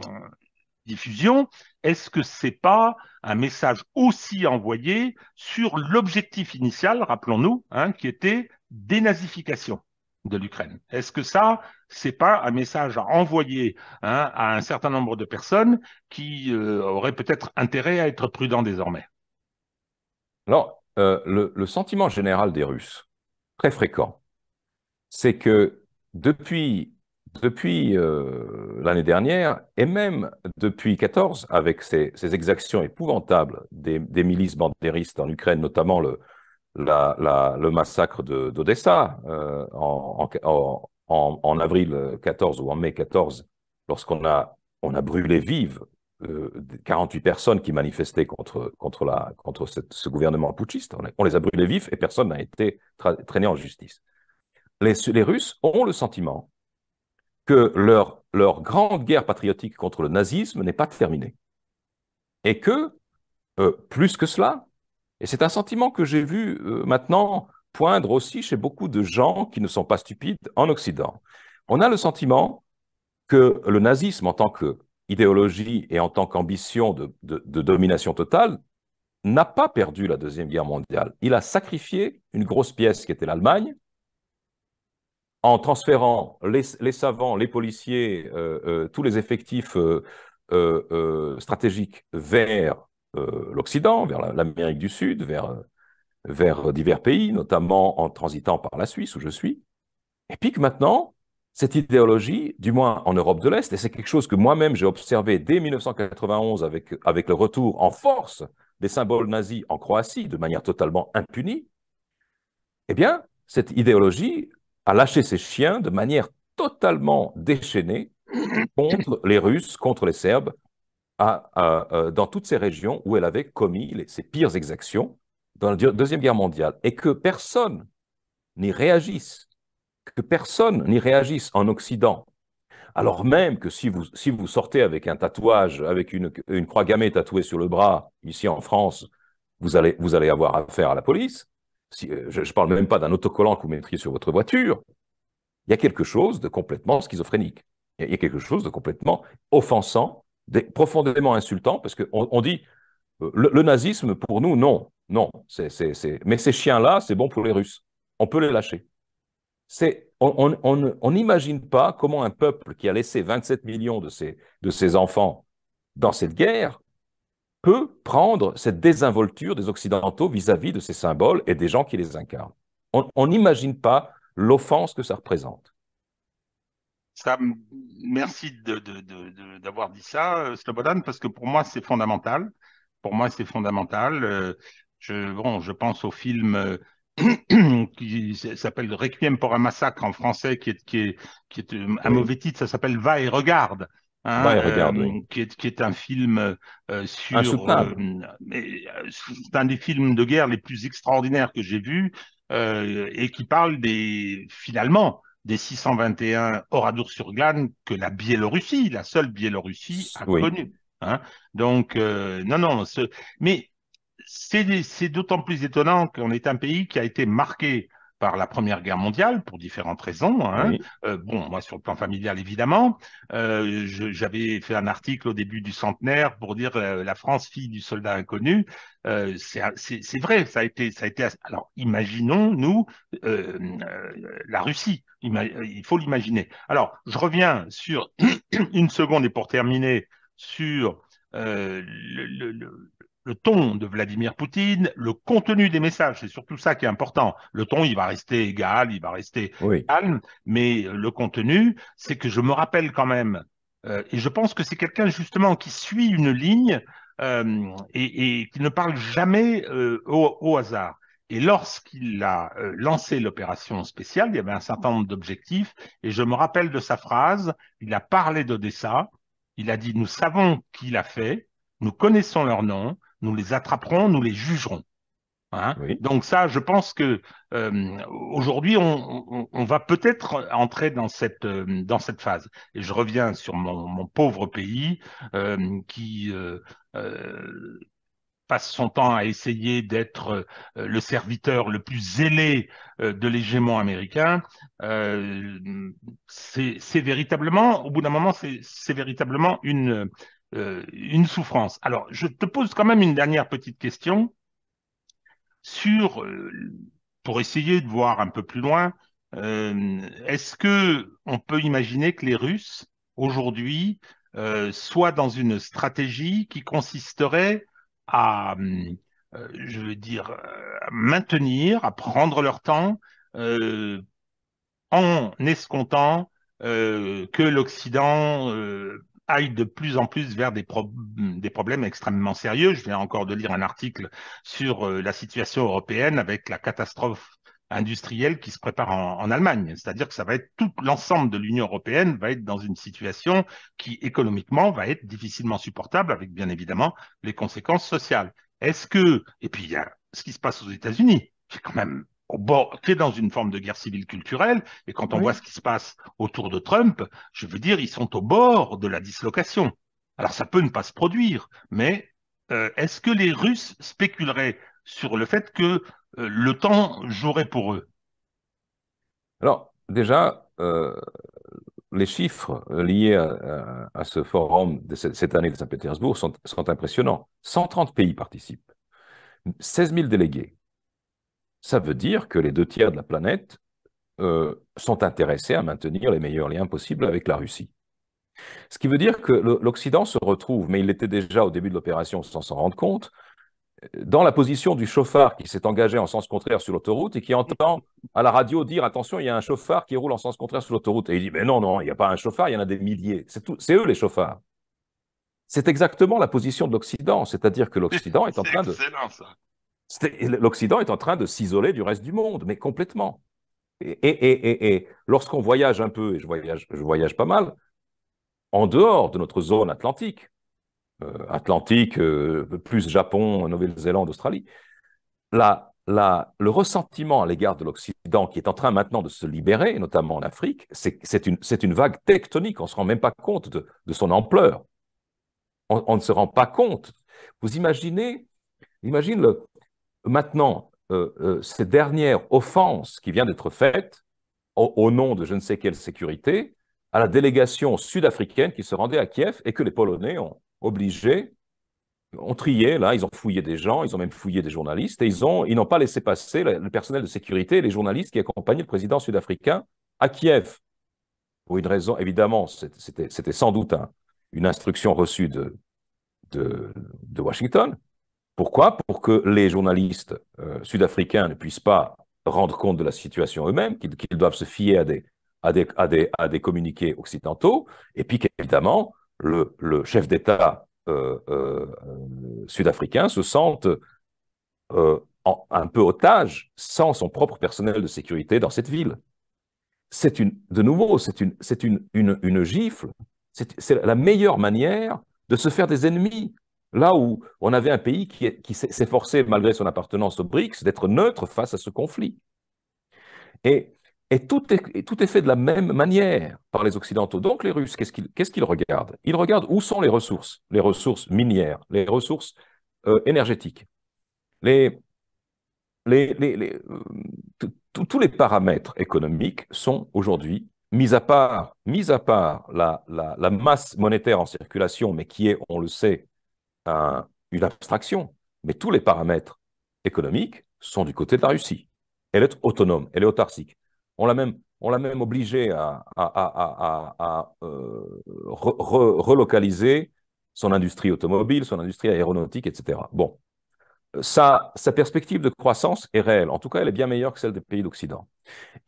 diffusion, est-ce que ce n'est pas un message aussi envoyé sur l'objectif initial, rappelons-nous, hein, qui était dénazification de l'Ukraine Est-ce que ça, ce n'est pas un message à envoyer hein, à un certain nombre de personnes qui euh, auraient peut-être intérêt à être prudents désormais Alors, euh, le sentiment général des Russes, très fréquent, c'est que depuis, euh, l'année dernière, et même depuis 2014, avec ces, exactions épouvantables des, milices bandéristes en Ukraine, notamment le, massacre d'Odessa euh, en, avril 14 ou en mai 14, lorsqu'on a, on a brûlé vive 48 euh, personnes qui manifestaient contre, contre, la, contre ce gouvernement putschiste. On, on, les a brûlés vifs et personne n'a été traîné en justice les, Russes ont le sentiment que leur, grande guerre patriotique contre le nazisme n'est pas terminée. Et que, euh, plus que cela, et c'est un sentiment que j'ai vu euh, maintenant poindre aussi chez beaucoup de gens qui ne sont pas stupides en Occident, on a le sentiment que le nazisme en tant qu'idéologie et en tant qu'ambition de domination totale n'a pas perdu la Deuxième Guerre mondiale. Il a sacrifié une grosse pièce qui était l'Allemagne, en transférant les, savants, les policiers, euh, euh, tous les effectifs euh, stratégiques vers l'Occident, vers l'Amérique du Sud, vers, divers pays, notamment en transitant par la Suisse où je suis, et puis que maintenant, cette idéologie, du moins en Europe de l'Est, et c'est quelque chose que moi-même j'ai observé dès 1991 avec, avec le retour en force des symboles nazis en Croatie de manière totalement impunie, eh bien, cette idéologie a lâcher ses chiens de manière totalement déchaînée contre les Russes, contre les Serbes, euh, dans toutes ces régions où elle avait commis ses pires exactions dans la Deuxième Guerre mondiale, et que personne n'y réagisse, que personne n'y réagisse en Occident. Alors même que si vous, si vous sortez avec un tatouage, avec une, croix gammée tatouée sur le bras, ici en France, vous allez, vous allez avoir affaire à la police. Euh, je ne parle même pas d'un autocollant que vous mettriez sur votre voiture, il y a quelque chose de complètement schizophrénique. Il y a quelque chose de complètement offensant, profondément insultant, parce qu'on on dit euh, le, nazisme, pour nous, non. Non. Mais ces chiens-là, c'est bon pour les Russes. On peut les lâcher. on n'imagine pas comment un peuple qui a laissé 27 millions de ses enfants dans cette guerre peut prendre cette désinvolture des Occidentaux vis-à-vis de ces symboles et des gens qui les incarnent. On n'imagine pas l'offense que ça représente. merci d'avoir dit ça, euh, Slobodan, parce que pour moi, c'est fondamental. Pour moi, c'est fondamental. Euh, je, bon, je pense au film euh, qui s'appelle Requiem pour un massacre en français, qui qui est un mauvais titre, ça s'appelle Va et regarde. Hein, euh, qui, est, un film euh, euh, sur. c'est un des films de guerre les plus extraordinaires que j'ai vus et qui parle des. Finalement, des 621 Oradour sur glane que la Biélorussie, la seule Biélorussie, a connu. Hein. Donc, non, non, mais c'est d'autant plus étonnant qu'on est un pays qui a été marqué par la Première Guerre mondiale pour différentes raisons. Hein. Euh, bon, moi sur le plan familial évidemment, euh, j'avais fait un article au début du centenaire pour dire euh, la France fille du soldat inconnu. c'est vrai, ça a été, ça a été. Alors imaginons nous la Russie. il faut l'imaginer. Alors je reviens sur une seconde et pour terminer sur le, le le ton de Vladimir Poutine, le contenu des messages, c'est surtout ça qui est important. Le ton, il va rester égal, il va rester calme, mais le contenu, c'est que je me rappelle quand même, euh, et je pense que c'est quelqu'un justement qui suit une ligne euh, et, qui ne parle jamais euh, au, au, hasard. Et lorsqu'il a lancé l'opération spéciale, il y avait un certain nombre d'objectifs, et je me rappelle de sa phrase, il a parlé d'Odessa, il a dit, nous savons qui l'a fait, nous connaissons leur nom, nous les attraperons, nous les jugerons. Hein Donc ça, je pense que euh, aujourd'hui, on, va peut-être entrer dans cette euh, dans cette phase. Et je reviens sur mon, pauvre pays euh, qui passe son temps à essayer d'être le serviteur le plus zélé de l'hégémon américain, c'est véritablement, au bout d'un moment, c'est véritablement une, euh, une souffrance. Alors, je te pose quand même une dernière petite question sur, euh, pour essayer de voir un peu plus loin, euh, est-ce que on peut imaginer que les Russes aujourd'hui soient dans une stratégie qui consisterait à, je veux dire, à maintenir, à prendre leur temps en escomptant que l'Occident aille de plus en plus vers des, problèmes extrêmement sérieux. Je viens encore de lire un article sur euh, la situation européenne avec la catastrophe industrielle qui se prépare en, Allemagne. C'est-à-dire que ça va être tout l'ensemble de l'Union européenne va être dans une situation qui économiquement va être difficilement supportable avec bien évidemment les conséquences sociales. Est-ce que, et puis il y a ce qui se passe aux États-Unis, J'ai quand même Bon, tu dans une forme de guerre civile culturelle, et quand on voit ce qui se passe autour de Trump, je veux dire, ils sont au bord de la dislocation. Alors ça peut ne pas se produire, mais euh, est-ce que les Russes spéculeraient sur le fait que euh, le temps jouerait pour eux Alors déjà, euh, les chiffres liés à, ce forum de cette année de Saint-Pétersbourg sont, sont impressionnants. 130 pays participent, 16 000 délégués ça veut dire que les deux tiers de la planète euh, sont intéressés à maintenir les meilleurs liens possibles avec la Russie. Ce qui veut dire que l'Occident se retrouve, mais il l'était déjà au début de l'opération sans s'en rendre compte, dans la position du chauffard qui s'est engagé en sens contraire sur l'autoroute et qui entend à la radio dire attention, il y a un chauffard qui roule en sens contraire sur l'autoroute. Et il dit mais non, non, il n'y a pas un chauffard, il y en a des milliers. C'est eux les chauffards. C'est exactement la position de l'Occident, c'est-à-dire que l'Occident est, est en train de. L'Occident est en train de s'isoler du reste du monde, mais complètement. Et, lorsqu'on voyage un peu, et je voyage, je voyage pas mal, en dehors de notre zone atlantique, euh, Atlantique, euh, plus Japon, Nouvelle-Zélande, Australie, la, la, le ressentiment à l'égard de l'Occident qui est en train maintenant de se libérer, notamment en Afrique, c'est une, une, vague tectonique, on ne se rend même pas compte de, de son ampleur. On, on, ne se rend pas compte. Vous imaginez, imagine le, Maintenant, euh, euh, cette dernière offense qui vient d'être faite, au, nom de je ne sais quelle sécurité, à la délégation sud-africaine qui se rendait à Kiev et que les Polonais ont obligé, ont trié, là, ils ont fouillé des gens, ils ont même fouillé des journalistes, et ils n'ont pas laissé passer le, personnel de sécurité et les journalistes qui accompagnaient le président sud-africain à Kiev. Pour une raison, évidemment, c'était sans doute une instruction reçue de Washington, pourquoi Pour que les journalistes euh, sud-africains ne puissent pas rendre compte de la situation eux-mêmes, qu'ils doivent se fier à des, à des, communiqués occidentaux, et puis qu'évidemment, le, le, chef d'État euh, euh, sud-africain se sente un peu otage sans son propre personnel de sécurité dans cette ville. C'est une, de nouveau, c'est une, une, une gifle. C'est la meilleure manière de se faire des ennemis Là où on avait un pays qui, s'efforçait, malgré son appartenance aux BRICS, d'être neutre face à ce conflit. Et, tout est, fait de la même manière par les Occidentaux. Donc les Russes, qu'est-ce qu'ils regardent Ils regardent où sont les ressources, les ressources minières, les ressources euh, énergétiques, les, euh, tous les paramètres économiques sont aujourd'hui mis à part, à part la, masse monétaire en circulation, mais qui est, on le sait, une abstraction, mais tous les paramètres économiques sont du côté de la Russie. Elle est autonome, elle est autarcique. On l'a même, on même obligée à, euh, relocaliser son industrie automobile, son industrie aéronautique, etc. Bon, sa, sa, perspective de croissance est réelle. En tout cas, elle est bien meilleure que celle des pays d'Occident.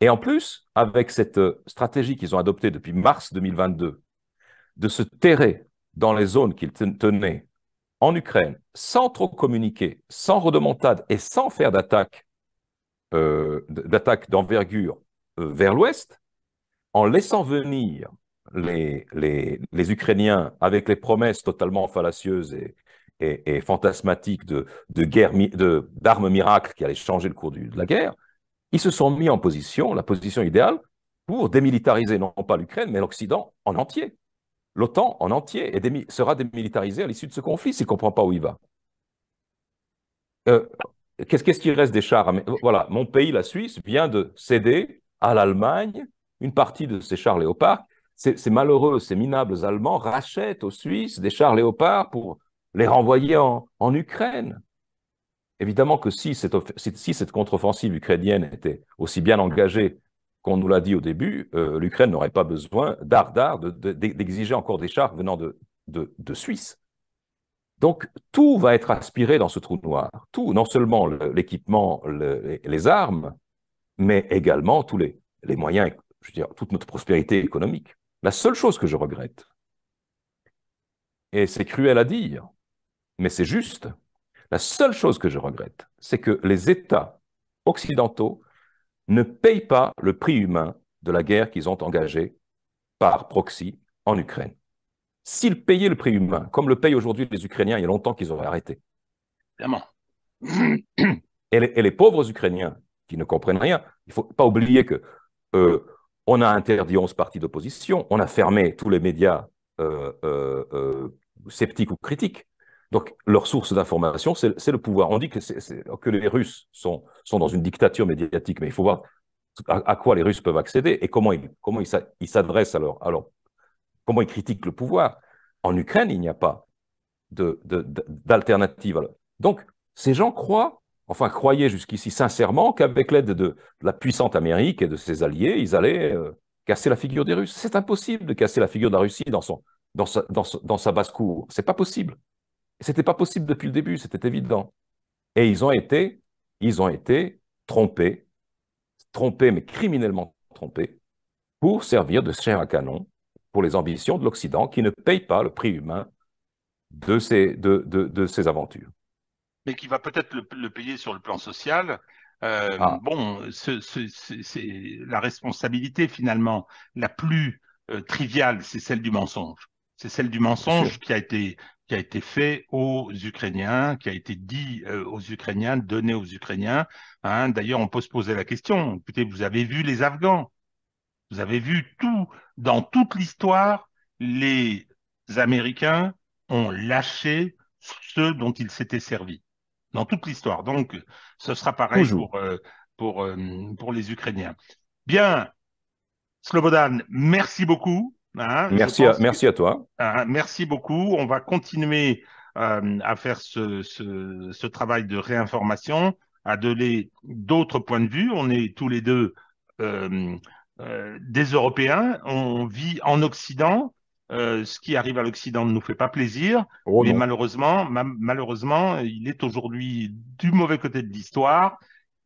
Et en plus, avec cette euh, stratégie qu'ils ont adoptée depuis mars 2022, de se terrer dans les zones qu'ils tenaient en Ukraine, sans trop communiquer, sans redemontade et sans faire d'attaque euh, d'envergure euh, vers l'Ouest, en laissant venir les, les, Ukrainiens avec les promesses totalement fallacieuses et, fantasmatiques de, de d'armes miracles qui allaient changer le cours de la guerre, ils se sont mis en position, la position idéale, pour démilitariser non pas l'Ukraine, mais l'Occident en entier l'OTAN en entier sera démilitarisé à l'issue de ce conflit s'il ne comprend pas où il va. Euh, qu'est-ce qu'il reste des chars Voilà, mon pays, la Suisse, vient de céder à l'Allemagne une partie de ses chars léopards. Ces, malheureux, ces minables Allemands rachètent aux Suisses des chars léopards pour les renvoyer en, Ukraine. Évidemment que si si cette contre-offensive ukrainienne était aussi bien engagée qu'on nous l'a dit au début, euh, l'Ukraine n'aurait pas besoin d'art d'exiger encore des chars venant de, Suisse. Donc tout va être aspiré dans ce trou noir. Tout, non seulement l'équipement, les armes, mais également tous les, les moyens, je veux dire, toute notre prospérité économique. La seule chose que je regrette, et c'est cruel à dire, mais c'est juste, la seule chose que je regrette, c'est que les États occidentaux ne payent pas le prix humain de la guerre qu'ils ont engagée par proxy en Ukraine. S'ils payaient le prix humain, comme le payent aujourd'hui les Ukrainiens, il y a longtemps qu'ils auraient arrêté. Et les, pauvres Ukrainiens qui ne comprennent rien, il ne faut pas oublier que euh, on a interdit 11 partis d'opposition, on a fermé tous les médias euh, euh, sceptiques ou critiques, donc, leur source d'information, c'est le pouvoir. On dit que, que les Russes sont, dans une dictature médiatique, mais il faut voir à, quoi les Russes peuvent accéder et comment ils comment s'adressent ils, à, leur, comment ils critiquent le pouvoir. En Ukraine, il n'y a pas d'alternative. Donc, ces gens croient, enfin croyaient jusqu'ici sincèrement qu'avec l'aide de la puissante Amérique et de ses alliés, ils allaient euh, casser la figure des Russes. C'est impossible de casser la figure de la Russie dans, sa, basse-cour. C'est pas possible. C'était pas possible depuis le début, c'était évident. Et ils ont été, ils ont été trompés, trompés, mais criminellement trompés, pour servir de chair à canon pour les ambitions de l'Occident qui ne paye pas le prix humain de ces, de, de, aventures. Mais qui va peut-être le, payer sur le plan social. Euh, ah. Bon, c'est la responsabilité finalement la plus euh, triviale, c'est celle du mensonge. C'est celle du mensonge qui a été qui a été fait aux Ukrainiens, qui a été dit euh, aux Ukrainiens, donné aux Ukrainiens. Hein. D'ailleurs, on peut se poser la question, écoutez, vous avez vu les Afghans, vous avez vu tout, dans toute l'histoire, les Américains ont lâché ceux dont ils s'étaient servis, dans toute l'histoire. Donc, ce sera pareil pour, euh, pour, euh, pour les Ukrainiens. Bien, Slobodan, merci beaucoup. Hein, merci, à, merci à toi. Hein, merci beaucoup. On va continuer euh, à faire ce, travail de réinformation, à donner d'autres points de vue. On est tous les deux euh, euh, des Européens. On vit en Occident. ce qui arrive à l'Occident ne nous fait pas plaisir, oh mais malheureusement, malheureusement, il est aujourd'hui du mauvais côté de l'histoire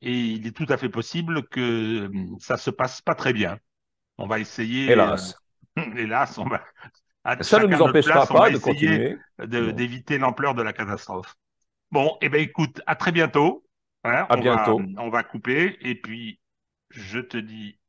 et il est tout à fait possible que ça ne se passe pas très bien. On va essayer. Hélas Hélas, on ça ne nous empêchera pas de continuer. D'éviter l'ampleur de la catastrophe. Bon, et eh ben écoute, à très bientôt. Hein, à bientôt. on va couper. Et puis, je te dis